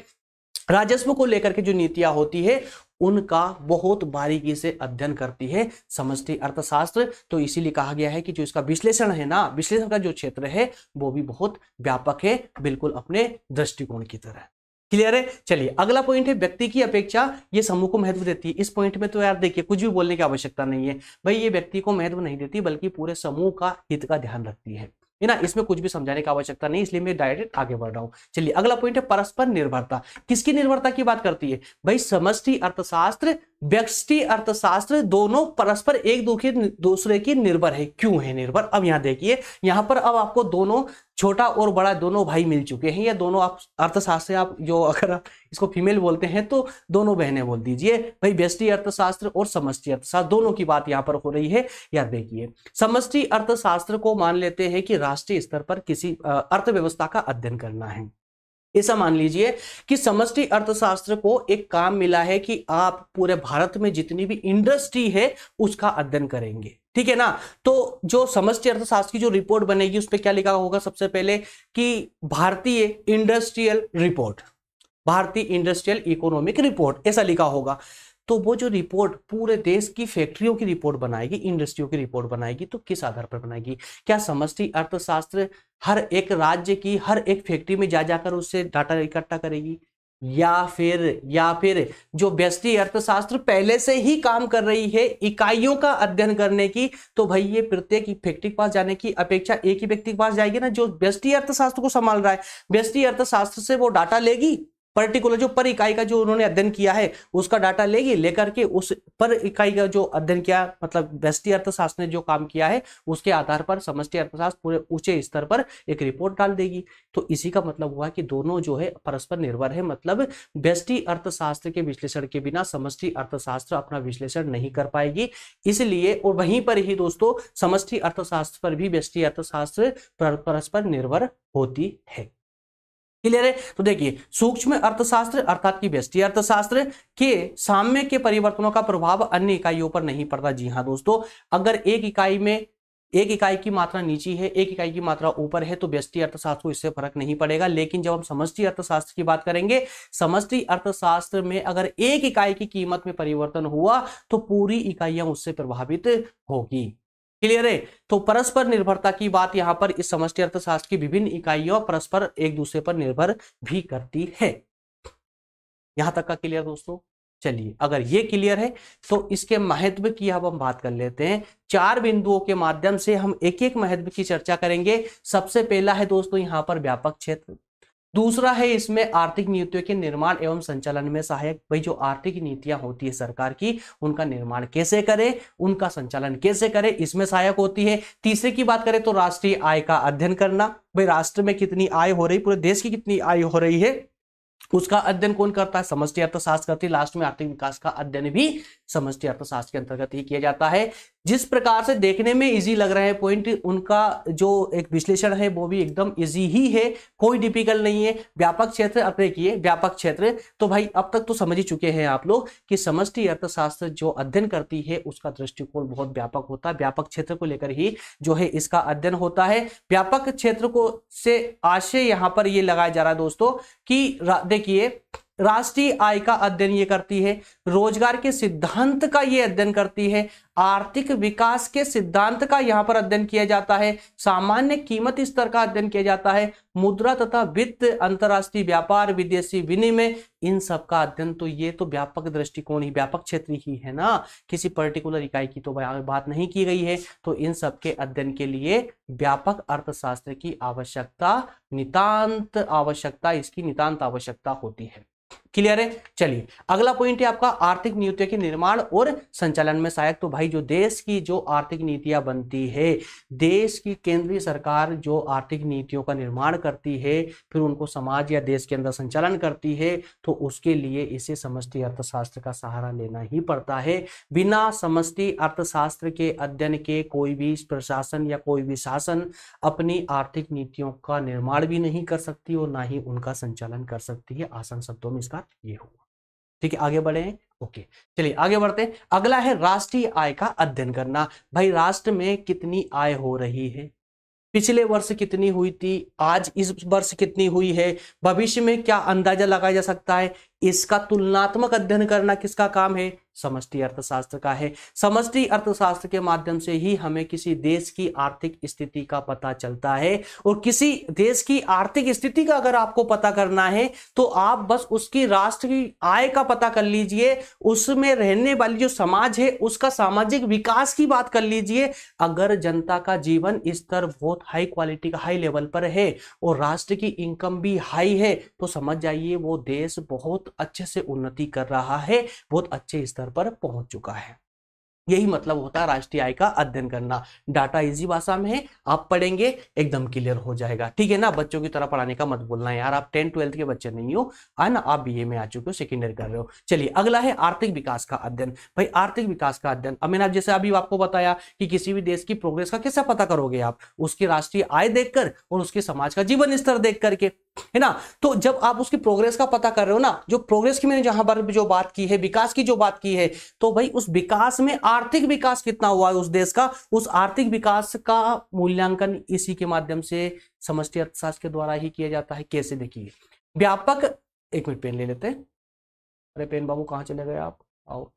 राजस्व को लेकर के जो नीतियां होती है उनका बहुत बारीकी से अध्ययन करती है समझती अर्थशास्त्र तो इसीलिए कहा गया है कि जो इसका विश्लेषण है ना विश्लेषण का जो क्षेत्र है वो भी बहुत व्यापक है बिल्कुल अपने दृष्टिकोण की तरह क्लियर है चलिए अगला पॉइंट है व्यक्ति की अपेक्षा ये समूह को महत्व देती है इस पॉइंट में तो यार देखिए कुछ भी बोलने की आवश्यकता नहीं है भाई ये व्यक्ति को महत्व नहीं देती बल्कि पूरे समूह का हित का ध्यान रखती है है ना इसमें कुछ भी समझाने की आवश्यकता नहीं इसलिए मैं डायरेक्ट आगे बढ़ रहा हूँ चलिए अगला पॉइंट है परस्पर निर्भरता किसकी निर्भरता की बात करती है भाई समष्टि अर्थशास्त्र व्यक्ति अर्थशास्त्र दोनों परस्पर एक दूसरे दूसरे की निर्भर है क्यों है निर्भर अब यहाँ देखिए यहाँ पर अब आपको दोनों छोटा और बड़ा दोनों भाई मिल चुके हैं या दोनों आप अर्थशास्त्र आप जो अगर इसको फीमेल बोलते हैं तो दोनों बहनें बोल दीजिए भाई व्यष्टि अर्थशास्त्र और समष्टि अर्थशास्त्र दोनों की बात यहाँ पर हो रही है याद देखिए समष्टि अर्थशास्त्र को मान लेते हैं कि राष्ट्रीय स्तर पर किसी अर्थव्यवस्था का अध्ययन करना है ऐसा मान लीजिए कि समष्टि अर्थशास्त्र को एक काम मिला है कि आप पूरे भारत में जितनी भी इंडस्ट्री है उसका अध्ययन करेंगे ठीक है ना तो जो समष्टि अर्थशास्त्र की जो रिपोर्ट बनेगी उस पर क्या लिखा होगा सबसे पहले कि भारतीय इंडस्ट्रियल रिपोर्ट भारतीय इंडस्ट्रियल इकोनॉमिक रिपोर्ट ऐसा लिखा होगा तो वो जो रिपोर्ट पूरे देश की फैक्ट्रियों की रिपोर्ट बनाएगी इंडस्ट्रियों की रिपोर्ट बनाएगी तो किस आधार पर बनाएगी क्या समष्टि अर्थशास्त्र हर एक राज्य की हर एक फैक्ट्री में जा जाकर उससे डाटा इकट्ठा करेगी या फिर या फिर जो व्यस्टि अर्थशास्त्र पहले से ही काम कर रही है इकाइयों का अध्ययन करने की तो भाई ये प्रत्येक फैक्ट्री के पास जाने की अपेक्षा एक ही व्यक्ति के पास जाएगी ना जो व्यस्टि अर्थशास्त्र को संभाल रहा है व्यस्टि अर्थशास्त्र से वो डाटा लेगी पर्टिकुलर जो पर इकाई का जो उन्होंने अध्ययन किया है उसका डाटा लेगी लेकर के उस पर इकाई का जो अध्ययन किया मतलब वेस्टी अर्थशास्त्र ने जो काम किया है उसके आधार पर समष्टि अर्थशास्त्र पूरे ऊंचे स्तर पर एक रिपोर्ट डाल देगी तो इसी का मतलब हुआ कि दोनों जो है परस्पर निर्भर है मतलब वेस्टी अर्थशास्त्र के विश्लेषण के बिना समष्टि अर्थशास्त्र अपना विश्लेषण नहीं कर पाएगी इसलिए और वहीं पर ही दोस्तों समष्टि अर्थशास्त्र पर भी वेस्टी अर्थशास्त्र परस्पर निर्भर होती है क्लियर है तो देखिए सूक्ष्म अर्थशास्त्र अर्थात की व्यस्टि अर्थशास्त्र के साम्य के परिवर्तनों का प्रभाव अन्य इकाइयों पर नहीं पड़ता जी हाँ दोस्तों अगर एक इकाई में एक इकाई की मात्रा नीची है एक इकाई की मात्रा ऊपर है तो व्यस्टि अर्थशास्त्र को इससे फर्क नहीं पड़ेगा लेकिन जब हम समष्टि अर्थशास्त्र की बात करेंगे समष्टि अर्थशास्त्र में अगर एक इकाई की कीमत में परिवर्तन हुआ तो पूरी इकाइयां उससे प्रभावित होगी क्लियर है तो परस्पर निर्भरता की बात यहाँ पर इस समस्ती अर्थशास्त्र की विभिन्न इकाइयों परस्पर एक दूसरे पर निर्भर भी करती है यहां तक का क्लियर दोस्तों चलिए अगर ये क्लियर है तो इसके महत्व की अब हम बात कर लेते हैं चार बिंदुओं के माध्यम से हम एक एक महत्व की चर्चा करेंगे सबसे पहला है दोस्तों यहाँ पर व्यापक क्षेत्र दूसरा है इसमें आर्थिक नीतियों के निर्माण एवं संचालन में सहायक भाई जो आर्थिक नीतियां होती है सरकार की उनका निर्माण कैसे करें उनका संचालन कैसे करें इसमें सहायक होती है तीसरे की बात करें तो राष्ट्रीय आय का अध्ययन करना भाई राष्ट्र में कितनी आय हो रही पूरे देश की कितनी आय हो रही है उसका अध्ययन कौन करता है समष्टि अर्थशास्त्र करती है लास्ट में आर्थिक विकास का अध्ययन भी समष्टि अर्थशास्त्र के अंतर्गत ही किया जाता है जिस प्रकार से देखने में इजी लग रहे हैं पॉइंट उनका जो एक विश्लेषण है वो भी एकदम इजी ही है कोई डिफिकल्ट नहीं है व्यापक क्षेत्र अपने किए व्यापक क्षेत्र तो भाई अब तक तो समझ ही चुके हैं आप लोग कि समष्टि अर्थशास्त्र जो अध्ययन करती है उसका दृष्टिकोण बहुत व्यापक होता है व्यापक क्षेत्र को लेकर ही जो है इसका अध्ययन होता है व्यापक क्षेत्र को से आशय यहाँ पर ये लगाया जा रहा है दोस्तों की देखिए राष्ट्रीय आय का अध्ययन ये करती है रोजगार के सिद्धांत का ये अध्ययन करती है आर्थिक विकास के सिद्धांत का यहाँ पर अध्ययन किया जाता है सामान्य कीमत स्तर का अध्ययन किया जाता है मुद्रा तथा वित्त अंतर्राष्ट्रीय व्यापार विदेशी विनिमय इन सब का अध्ययन तो ये तो व्यापक दृष्टिकोण ही व्यापक क्षेत्र ही है ना किसी पर्टिकुलर इकाई की तो बात नहीं की गई है तो इन सब के अध्ययन के लिए व्यापक अर्थशास्त्र की आवश्यकता नितांत आवश्यकता इसकी नितांत आवश्यकता होती है क्लियर है चलिए अगला पॉइंट है आपका आर्थिक नीतियों के निर्माण और संचालन में सहायक तो भाई जो देश की जो आर्थिक नीतियां बनती है देश की केंद्रीय सरकार जो आर्थिक नीतियों का निर्माण करती है फिर उनको समाज या देश के अंदर संचालन करती है तो उसके लिए इसे समष्टि अर्थशास्त्र का सहारा लेना ही पड़ता है बिना समष्टि अर्थशास्त्र के अध्ययन के कोई भी प्रशासन या कोई भी शासन अपनी आर्थिक नीतियों का निर्माण भी नहीं कर सकती और ना ही उनका संचालन कर सकती है आसान शब्दों में इसका इसका ये हुआ ठीक है आगे बढ़े ओके चलिए आगे बढ़ते हैं अगला है राष्ट्रीय आय का अध्ययन करना भाई राष्ट्र में कितनी आय हो रही है पिछले वर्ष कितनी हुई थी आज इस वर्ष कितनी हुई है भविष्य में क्या अंदाजा लगाया जा सकता है इसका तुलनात्मक अध्ययन करना किसका काम है समष्टि अर्थशास्त्र का है समष्टि अर्थशास्त्र के माध्यम से ही हमें किसी देश की आर्थिक स्थिति का पता चलता है और किसी देश की आर्थिक स्थिति का अगर आपको पता करना है तो आप बस उसकी राष्ट्र की आय का पता कर लीजिए उसमें रहने वाली जो समाज है उसका सामाजिक विकास की बात कर लीजिए अगर जनता का जीवन स्तर बहुत हाई क्वालिटी का हाई लेवल पर है और राष्ट्र की इनकम भी हाई है तो समझ जाइए वो देश बहुत अच्छे से उन्नति कर रहा है बहुत अच्छे स्तर पर पहुंच चुका है यही मतलब होता है राष्ट्रीय आय का अध्ययन करना डाटा इजी भाषा में है आप पढ़ेंगे एकदम क्लियर हो जाएगा ठीक है ना बच्चों की तरह पढ़ाने का मत बोलना यार आप टेंथ ट्वेल्थ के बच्चे नहीं हो है ना आप बीए में आ चुके हो ईयर कर रहे हो चलिए अगला है आर्थिक विकास का अध्ययन भाई आर्थिक विकास का अध्ययन अब मैंने आप जैसे अभी आपको बताया कि किसी भी देश की प्रोग्रेस का कैसे पता करोगे आप उसकी राष्ट्रीय आय देखकर और उसके समाज का जीवन स्तर देख करके है ना तो जब आप उसकी प्रोग्रेस का पता कर रहे हो ना जो प्रोग्रेस की मैंने जहां पर जो बात की है विकास की जो बात की है तो भाई उस विकास में आर्थिक विकास कितना हुआ है उस देश का उस आर्थिक विकास का मूल्यांकन इसी के माध्यम से समष्टि अर्थशास्त्र के द्वारा ही किया जाता है कैसे देखिए व्यापक एक मिनट पेन ले लेते हैं अरे पेन बाबू कहाँ चले गए आप आओ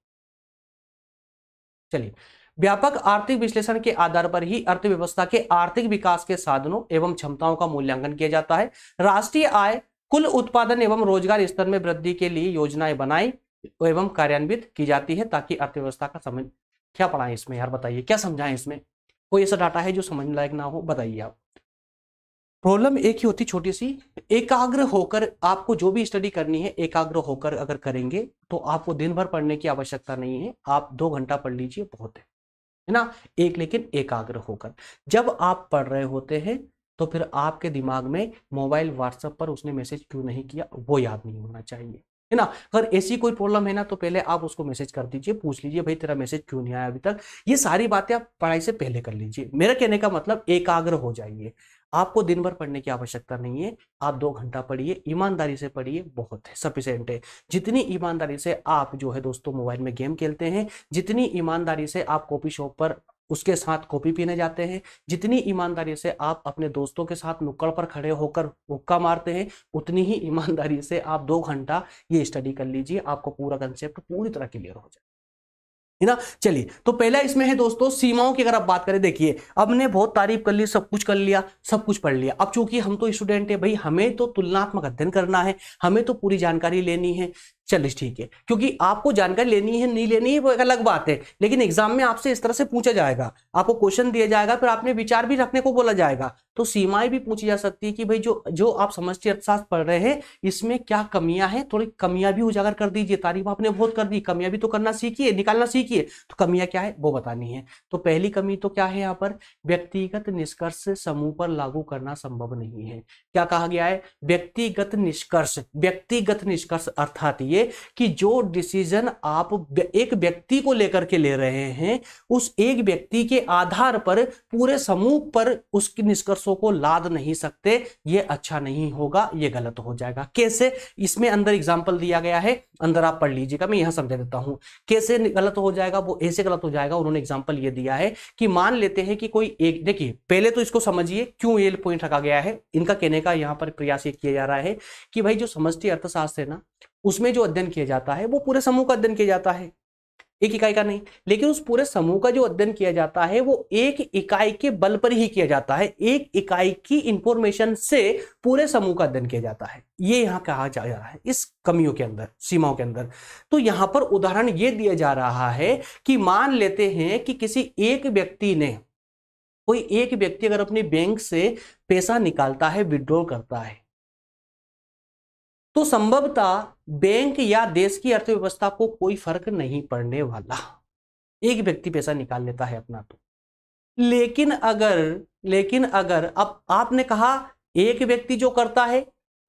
चलिए व्यापक आर्थिक विश्लेषण के आधार पर ही अर्थव्यवस्था के आर्थिक विकास के साधनों एवं क्षमताओं का मूल्यांकन किया जाता है राष्ट्रीय आय कुल उत्पादन एवं रोजगार स्तर में वृद्धि के लिए योजनाएं बनाई एवं कार्यान्वित की जाती है ताकि अर्थव्यवस्था का क्या पढ़ाएं इसमें यार बताइए क्या समझाएं इसमें कोई ऐसा डाटा है जो समझने लायक ना हो बताइए आप प्रॉब्लम एक ही होती छोटी सी एकाग्र होकर आपको जो भी स्टडी करनी है एकाग्र होकर अगर करेंगे तो आपको दिन भर पढ़ने की आवश्यकता नहीं है आप दो घंटा पढ़ लीजिए बहुत है है ना एक लेकिन एकाग्र होकर जब आप पढ़ रहे होते हैं तो फिर आपके दिमाग में मोबाइल व्हाट्सएप पर उसने मैसेज क्यों नहीं किया वो याद नहीं होना चाहिए है ना अगर ऐसी कोई प्रॉब्लम है ना तो पहले आप उसको मैसेज कर दीजिए पूछ लीजिए भाई तेरा मैसेज क्यों नहीं आया अभी तक ये सारी बातें आप पढ़ाई से पहले कर लीजिए मेरा कहने का मतलब एकाग्र हो जाइए आपको दिन भर पढ़ने की आवश्यकता नहीं है आप दो घंटा पढ़िए ईमानदारी से पढ़िए बहुत है सफिशेंट है जितनी ईमानदारी से आप जो है दोस्तों मोबाइल में गेम खेलते हैं जितनी ईमानदारी से आप कॉपी शॉप पर उसके साथ कॉपी पीने जाते हैं जितनी ईमानदारी से आप अपने दोस्तों के साथ नुक्कड़ पर खड़े होकर हुक्का मारते हैं उतनी ही ईमानदारी से आप दो घंटा ये स्टडी कर लीजिए आपको पूरा कंसेप्ट पूरी तरह क्लियर हो जाए है ना चलिए तो पहला इसमें है दोस्तों सीमाओं की अगर आप बात करें देखिए अब ने बहुत तारीफ कर ली सब कुछ कर लिया सब कुछ पढ़ लिया अब चूंकि हम तो स्टूडेंट है भाई हमें तो तुलनात्मक अध्ययन करना है हमें तो पूरी जानकारी लेनी है चलिए ठीक है क्योंकि आपको जानकारी लेनी है नहीं लेनी है वो एक अलग बात है लेकिन एग्जाम में आपसे इस तरह से पूछा जाएगा आपको क्वेश्चन दिया जाएगा फिर आपने विचार भी रखने को बोला जाएगा तो सीमाएं भी पूछी जा सकती है कि भाई जो जो आप समझते अर्थशास्त्र पढ़ रहे हैं इसमें क्या कमियां हैं थोड़ी कमियां भी उजागर कर दीजिए तारीफ आपने बहुत कर दी कमियां भी तो करना सीखिए निकालना सीखिए तो कमियां क्या है वो बतानी है तो पहली कमी तो क्या है यहाँ पर व्यक्तिगत निष्कर्ष समूह पर लागू करना संभव नहीं है क्या कहा गया है व्यक्तिगत निष्कर्ष व्यक्तिगत निष्कर्ष अर्थात चाहिए कि जो डिसीजन आप एक व्यक्ति को लेकर के ले रहे हैं उस एक व्यक्ति के आधार पर पूरे समूह पर उसके निष्कर्षों को लाद नहीं सकते ये अच्छा नहीं होगा ये गलत हो जाएगा कैसे इसमें अंदर एग्जाम्पल दिया गया है अंदर आप पढ़ लीजिएगा मैं यहां समझा देता हूं कैसे गलत हो जाएगा वो ऐसे गलत हो जाएगा उन्होंने एग्जाम्पल ये दिया है कि मान लेते हैं कि कोई एक देखिए पहले तो इसको समझिए क्यों ये पॉइंट रखा गया है इनका कहने का यहां पर प्रयास ये किया जा रहा है कि भाई जो समष्टि अर्थशास्त्र है ना उसमें जो अध्ययन किया जाता है वो पूरे समूह का अध्ययन किया जाता है एक इकाई का नहीं लेकिन उस पूरे समूह का जो अध्ययन किया जाता है वो एक इकाई के बल पर ही किया जाता है एक इकाई की इंफॉर्मेशन से पूरे समूह का अध्ययन किया जाता है ये यहाँ कहा जा रहा है इस कमियों के अंदर सीमाओं के अंदर तो यहाँ पर उदाहरण ये दिया जा रहा है कि मान लेते हैं कि किसी एक व्यक्ति ने कोई एक व्यक्ति अगर अपने बैंक से पैसा निकालता है विड्रॉल करता है तो संभवतः बैंक या देश की अर्थव्यवस्था को कोई फर्क नहीं पड़ने वाला एक व्यक्ति पैसा निकाल लेता है अपना तो लेकिन अगर लेकिन अगर अब आपने कहा एक व्यक्ति जो करता है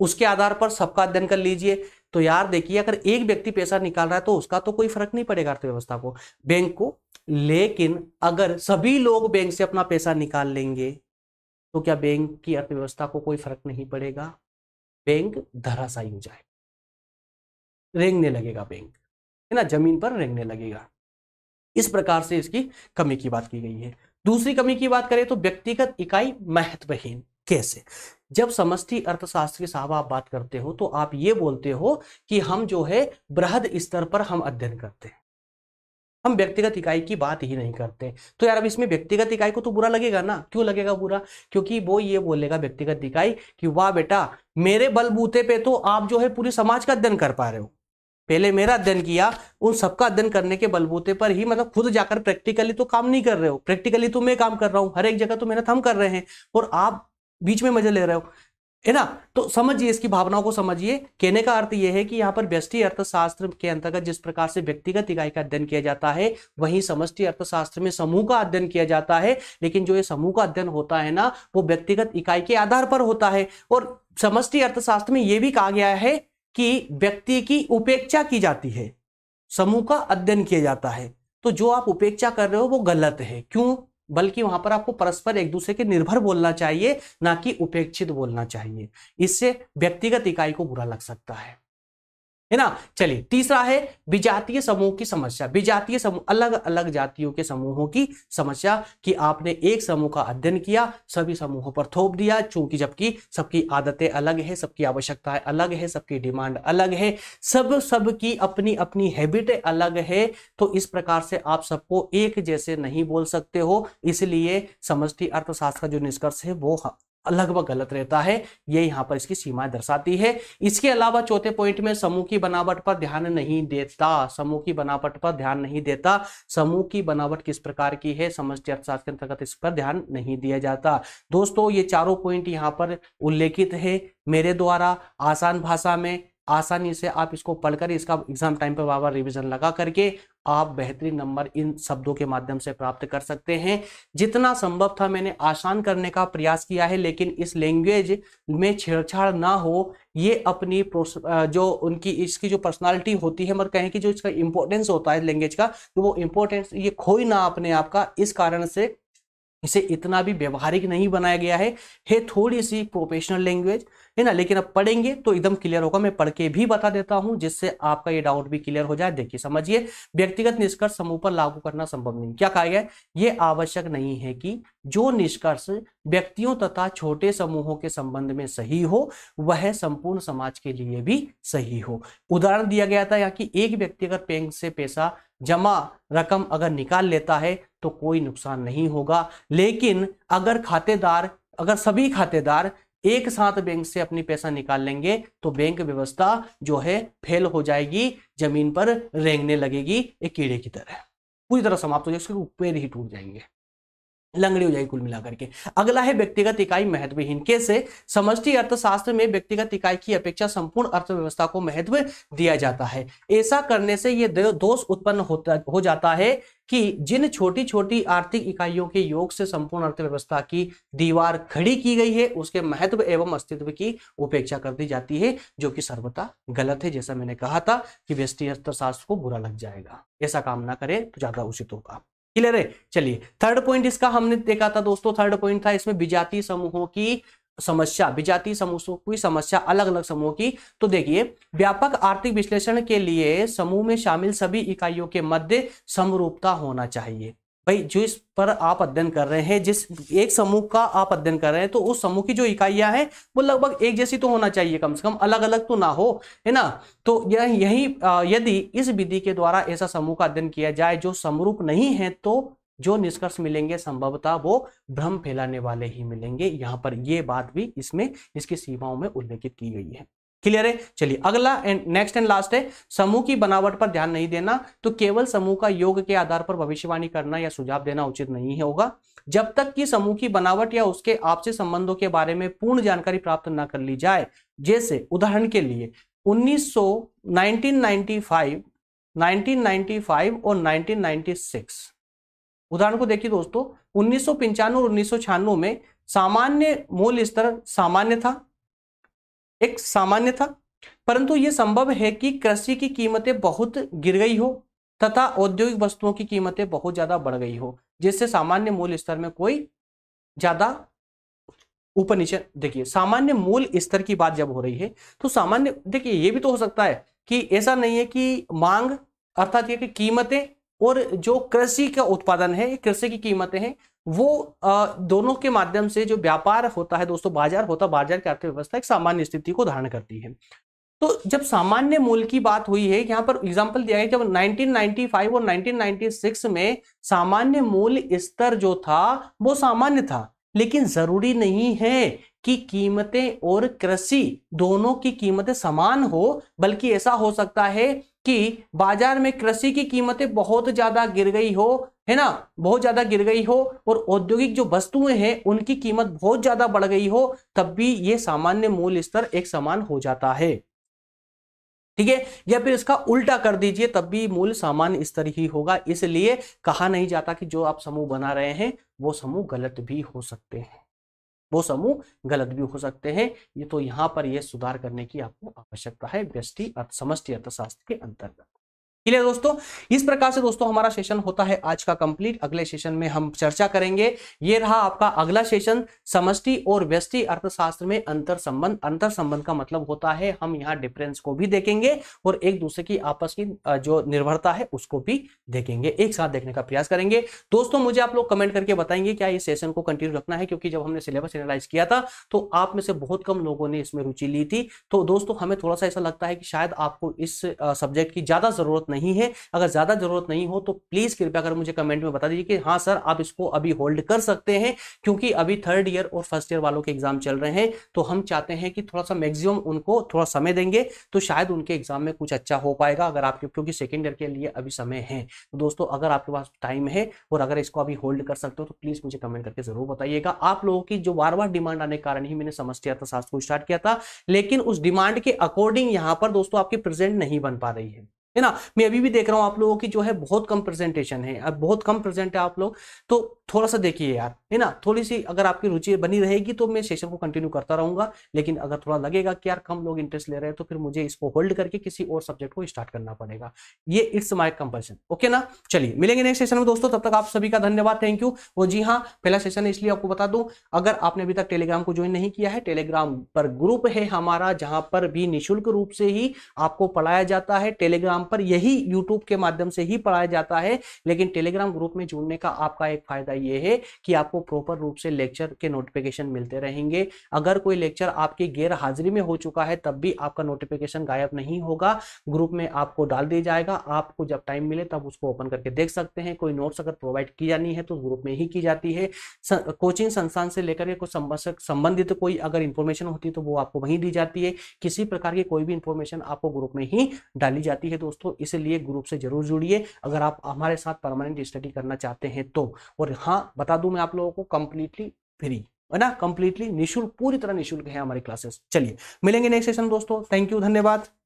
उसके आधार पर सबका अध्ययन कर लीजिए तो यार देखिए अगर एक व्यक्ति पैसा निकाल रहा है तो उसका तो कोई फर्क नहीं पड़ेगा अर्थव्यवस्था को बैंक को लेकिन अगर सभी लोग बैंक से अपना पैसा निकाल लेंगे तो क्या बैंक की अर्थव्यवस्था को कोई फर्क नहीं पड़ेगा बैंक धराशायी हो जाए रेंगने लगेगा बैंक है ना जमीन पर रेंगने लगेगा इस प्रकार से इसकी कमी की बात की गई है दूसरी कमी की बात करें तो व्यक्तिगत इकाई महत्वहीन कैसे जब समष्टि अर्थशास्त्री साहब आप बात करते हो तो आप ये बोलते हो कि हम जो है बृहद स्तर पर हम अध्ययन करते हैं हम व्यक्तिगत इकाई की बात ही नहीं करते तो यार अब इसमें व्यक्तिगत इकाई को तो बुरा लगेगा ना क्यों लगेगा बुरा क्योंकि वो ये बोलेगा व्यक्तिगत इकाई कि वाह बेटा मेरे बलबूते पे तो आप जो है पूरे समाज का अध्ययन कर पा रहे हो पहले मेरा अध्ययन किया उन सबका अध्ययन करने के बलबूते पर ही मतलब खुद जाकर प्रैक्टिकली तो काम नहीं कर रहे हो प्रैक्टिकली तो मैं काम कर रहा हूँ हर एक जगह तो मेहनत हम कर रहे हैं और आप बीच में मजे ले रहे हो है ना तो समझिए इसकी भावनाओं को समझिए कहने का अर्थ यह है कि यहाँ पर व्यष्टि अर्थशास्त्र के अंतर्गत जिस प्रकार से व्यक्तिगत इकाई का अध्ययन किया जाता है वहीं समष्टि अर्थशास्त्र में समूह का अध्ययन किया जाता है लेकिन जो ये समूह का अध्ययन होता है ना वो व्यक्तिगत इकाई के आधार पर होता है और समष्टि अर्थशास्त्र में यह भी कहा गया है कि व्यक्ति की उपेक्षा की जाती है समूह का अध्ययन किया जाता है तो जो आप उपेक्षा कर रहे हो वो गलत है क्यों बल्कि वहां पर आपको परस्पर एक दूसरे के निर्भर बोलना चाहिए ना कि उपेक्षित बोलना चाहिए इससे व्यक्तिगत इकाई को बुरा लग सकता है है ना चलिए तीसरा है विजातीय समूह की समस्या विजातीय समूह अलग अलग जातियों के समूहों की समस्या कि आपने एक समूह का अध्ययन किया सभी समूहों पर थोप दिया चूंकि जबकि सबकी आदतें अलग है सबकी आवश्यकताएं अलग है सबकी डिमांड अलग है सब सबकी अपनी अपनी हैबिट अलग है तो इस प्रकार से आप सबको एक जैसे नहीं बोल सकते हो इसलिए समष्टि अर्थशास्त्र का जो निष्कर्ष है वो हाँ। लगभग गलत रहता है ये यहाँ पर इसकी सीमाएं दर्शाती है इसके अलावा चौथे पॉइंट में समूह की बनावट पर ध्यान नहीं देता समूह की बनावट पर ध्यान नहीं देता समूह की बनावट किस प्रकार की है समष्टि अर्थशास्त्र के अंतर्गत इस पर ध्यान नहीं दिया जाता दोस्तों ये चारों पॉइंट यहाँ पर उल्लेखित है मेरे द्वारा आसान भाषा में आसानी से आप इसको पढ़कर इसका एग्जाम टाइम पर बार बार रिविजन लगा करके आप बेहतरीन नंबर इन शब्दों के माध्यम से प्राप्त कर सकते हैं जितना संभव था मैंने आसान करने का प्रयास किया है लेकिन इस लैंग्वेज में छेड़छाड़ ना हो ये अपनी जो उनकी इसकी जो पर्सनालिटी होती है मगर कहें कि जो इसका इंपॉर्टेंस होता है लैंग्वेज का तो वो इंपॉर्टेंस ये खोई ना अपने आप का इस कारण से इसे इतना भी व्यवहारिक नहीं बनाया गया है हे थोड़ी सी प्रोफेशनल लैंग्वेज है ना लेकिन अब पढ़ेंगे तो एकदम क्लियर होगा मैं पढ़ के भी बता देता हूं जिससे आपका ये डाउट भी क्लियर हो जाए देखिए समझिए व्यक्तिगत निष्कर्ष समूह पर लागू करना संभव नहीं क्या कहा गया है ये आवश्यक नहीं है कि जो निष्कर्ष व्यक्तियों तथा छोटे समूहों के संबंध में सही हो वह संपूर्ण समाज के लिए भी सही हो उदाहरण दिया गया था यहाँ की एक व्यक्ति अगर बैंक से पैसा जमा रकम अगर निकाल लेता है तो कोई नुकसान नहीं होगा लेकिन अगर खातेदार अगर सभी खातेदार एक साथ बैंक से अपनी पैसा निकाल लेंगे तो बैंक व्यवस्था जो है फेल हो जाएगी जमीन पर रेंगने लगेगी एक कीड़े की तरह पूरी तरह समाप्त हो जाएगी उसके पेड़ ही टूट जाएंगे लंगड़ी हो जाएगी कुल मिलाकर के अगला है व्यक्तिगत इकाई महत्वहीन कैसे समष्टि अर्थशास्त्र में व्यक्तिगत इकाई की अपेक्षा संपूर्ण अर्थव्यवस्था को महत्व दिया जाता है ऐसा करने से ये दोष उत्पन्न होता हो जाता है कि जिन छोटी छोटी आर्थिक इकाइयों के योग से संपूर्ण अर्थव्यवस्था की दीवार खड़ी की गई है उसके महत्व एवं अस्तित्व की उपेक्षा कर दी जाती है जो कि सर्वथा गलत है जैसा मैंने कहा था कि व्यस्टि अर्थशास्त्र को बुरा लग जाएगा ऐसा काम ना करे तो ज्यादा उचित होगा क्लियर है चलिए थर्ड पॉइंट इसका हमने देखा था दोस्तों थर्ड पॉइंट था इसमें विजातीय समूहों की समस्या विजातीय समूहों की समस्या अलग अलग समूह की तो देखिए व्यापक आर्थिक विश्लेषण के लिए समूह में शामिल सभी इकाइयों के मध्य समरूपता होना चाहिए भाई जो इस पर आप अध्ययन कर रहे हैं जिस एक समूह का आप अध्ययन कर रहे हैं तो उस समूह की जो इकाइयां हैं वो लगभग एक जैसी तो होना चाहिए कम से कम अलग अलग तो ना हो है ना तो यह यही यदि इस विधि के द्वारा ऐसा समूह का अध्ययन किया जाए जो समरूप नहीं है तो जो निष्कर्ष मिलेंगे संभवतः वो भ्रम फैलाने वाले ही मिलेंगे यहाँ पर ये बात भी इसमें इसकी सीमाओं में उल्लेखित की गई है क्लियर है चलिए अगला एंड नेक्स्ट एंड लास्ट है समूह की बनावट पर ध्यान नहीं देना तो केवल समूह का योग के आधार पर भविष्यवाणी करना या सुझाव देना उचित नहीं होगा जब तक कि समूह की बनावट या उसके आपसी संबंधों के बारे में पूर्ण जानकारी प्राप्त न कर ली जाए जैसे उदाहरण के लिए उन्नीस सौ और नाइनटीन उदाहरण को देखिए दोस्तों उन्नीस और उन्नीस में सामान्य मूल स्तर सामान्य था एक सामान्य था परंतु यह संभव है कि कृषि की कीमतें बहुत गिर गई हो तथा औद्योगिक वस्तुओं की कीमतें बहुत ज्यादा बढ़ गई हो जिससे सामान्य मूल स्तर में कोई ज्यादा ऊपर नीचे देखिए सामान्य मूल स्तर की बात जब हो रही है तो सामान्य देखिए ये भी तो हो सकता है कि ऐसा नहीं है कि मांग अर्थात ये कि कीमतें और जो कृषि का उत्पादन है कृषि की कीमतें हैं वो दोनों के माध्यम से जो व्यापार होता है दोस्तों बाजार होता है बाजार की अर्थव्यवस्था एक सामान्य स्थिति को धारण करती है तो जब सामान्य मूल की बात हुई है यहाँ पर एग्जाम्पल दिया गया जब 1995 और 1996 में सामान्य मूल स्तर जो था वो सामान्य था लेकिन जरूरी नहीं है कि कीमतें और कृषि दोनों की कीमतें समान हो बल्कि ऐसा हो सकता है कि बाजार में कृषि की कीमतें बहुत ज्यादा गिर गई हो है ना बहुत ज्यादा गिर गई हो और औद्योगिक जो वस्तुएं हैं उनकी कीमत बहुत ज्यादा बढ़ गई हो तब भी ये सामान्य मूल स्तर एक समान हो जाता है ठीक है या फिर इसका उल्टा कर दीजिए तब भी मूल सामान्य स्तर ही होगा इसलिए कहा नहीं जाता कि जो आप समूह बना रहे हैं वो समूह गलत भी हो सकते हैं वो समूह गलत भी हो सकते हैं ये तो यहाँ पर यह सुधार करने की आपको आवश्यकता है व्यष्टि अर्थ समष्टि अर्थशास्त्र के अंतर्गत क्लियर दोस्तों इस प्रकार से दोस्तों हमारा सेशन होता है आज का कंप्लीट अगले सेशन में हम चर्चा करेंगे ये रहा आपका अगला सेशन समष्टि और व्यष्टि अर्थशास्त्र में अंतर संबंध अंतर संबंध का मतलब होता है हम यहाँ डिफरेंस को भी देखेंगे और एक दूसरे की आपस की जो निर्भरता है उसको भी देखेंगे एक साथ देखने का प्रयास करेंगे दोस्तों मुझे आप लोग कमेंट करके बताएंगे क्या ये सेशन को कंटिन्यू रखना है क्योंकि जब हमने सिलेबस एनालाइज किया था तो आप में से बहुत कम लोगों ने इसमें रुचि ली थी तो दोस्तों हमें थोड़ा सा ऐसा लगता है कि शायद आपको इस सब्जेक्ट की ज्यादा जरूरत नहीं है अगर ज़्यादा ज़रूरत नहीं हो तो प्लीज़ कृपया कर मुझे कमेंट में बता दीजिए कि हाँ सर आप इसको अभी होल्ड कर सकते हैं क्योंकि अभी थर्ड ईयर और फर्स्ट ईयर वालों के एग्ज़ाम चल रहे हैं तो हम चाहते हैं कि थोड़ा सा मैक्सिमम उनको थोड़ा समय देंगे तो शायद उनके एग्ज़ाम में कुछ अच्छा हो पाएगा अगर आपके क्योंकि सेकेंड ईयर के लिए अभी समय है तो दोस्तों अगर आपके पास टाइम है और अगर इसको अभी होल्ड कर सकते हो तो प्लीज़ मुझे कमेंट करके ज़रूर बताइएगा आप लोगों की जो बार बार डिमांड आने के कारण ही मैंने समझ किया था शास्त्र को स्टार्ट किया था लेकिन उस डिमांड के अकॉर्डिंग यहां पर दोस्तों आपकी प्रेजेंट नहीं बन पा रही है है ना मैं अभी भी देख रहा हूँ आप लोगों की जो है बहुत कम प्रेजेंटेशन है अब बहुत कम प्रेजेंट है आप लोग तो थोड़ा सा देखिए यार है ना थोड़ी सी अगर आपकी रुचि बनी रहेगी तो मैं सेशन को कंटिन्यू करता रहूंगा लेकिन अगर थोड़ा लगेगा कि यार कम लोग इंटरेस्ट ले रहे हैं तो फिर मुझे इसको होल्ड करके किसी और सब्जेक्ट को स्टार्ट करना पड़ेगा ये इट्स माई कंपल्सन ओके ना चलिए मिलेंगे नेक्स्ट सेशन में दोस्तों तब तक आप सभी का धन्यवाद थैंक यू वो जी हाँ पहला सेशन है इसलिए आपको बता दू अगर आपने अभी तक टेलीग्राम को ज्वाइन नहीं किया है टेलीग्राम पर ग्रुप है हमारा जहां पर भी निःशुल्क रूप से ही आपको पढ़ाया जाता है टेलीग्राम नाम पर यही YouTube के माध्यम से ही पढ़ाया जाता है लेकिन Telegram ग्रुप में जुड़ने का आपका एक फायदा यह है कि आपको प्रॉपर रूप से लेक्चर के नोटिफिकेशन मिलते रहेंगे अगर कोई लेक्चर आपकी गैर हाजिरी में हो चुका है तब भी आपका नोटिफिकेशन गायब नहीं होगा ग्रुप में आपको डाल दिया जाएगा आपको जब टाइम मिले तब उसको ओपन करके देख सकते हैं कोई नोट्स अगर प्रोवाइड की जानी है तो ग्रुप में ही की जाती है कोचिंग संस्थान से लेकर के कुछ संबंधित कोई अगर इंफॉर्मेशन होती है तो वो आपको वहीं दी जाती है किसी प्रकार की कोई भी इंफॉर्मेशन आपको ग्रुप में ही डाली जाती है तो दोस्तों इसलिए ग्रुप से जरूर जुड़िए अगर आप हमारे साथ परमानेंट स्टडी करना चाहते हैं तो और हाँ बता दू मैं आप लोगों को कंप्लीटली फ्री है ना कंप्लीटली निःशुल्क पूरी तरह निःशुल्क है हमारी क्लासेस चलिए मिलेंगे नेक्स्ट सेशन दोस्तों थैंक यू धन्यवाद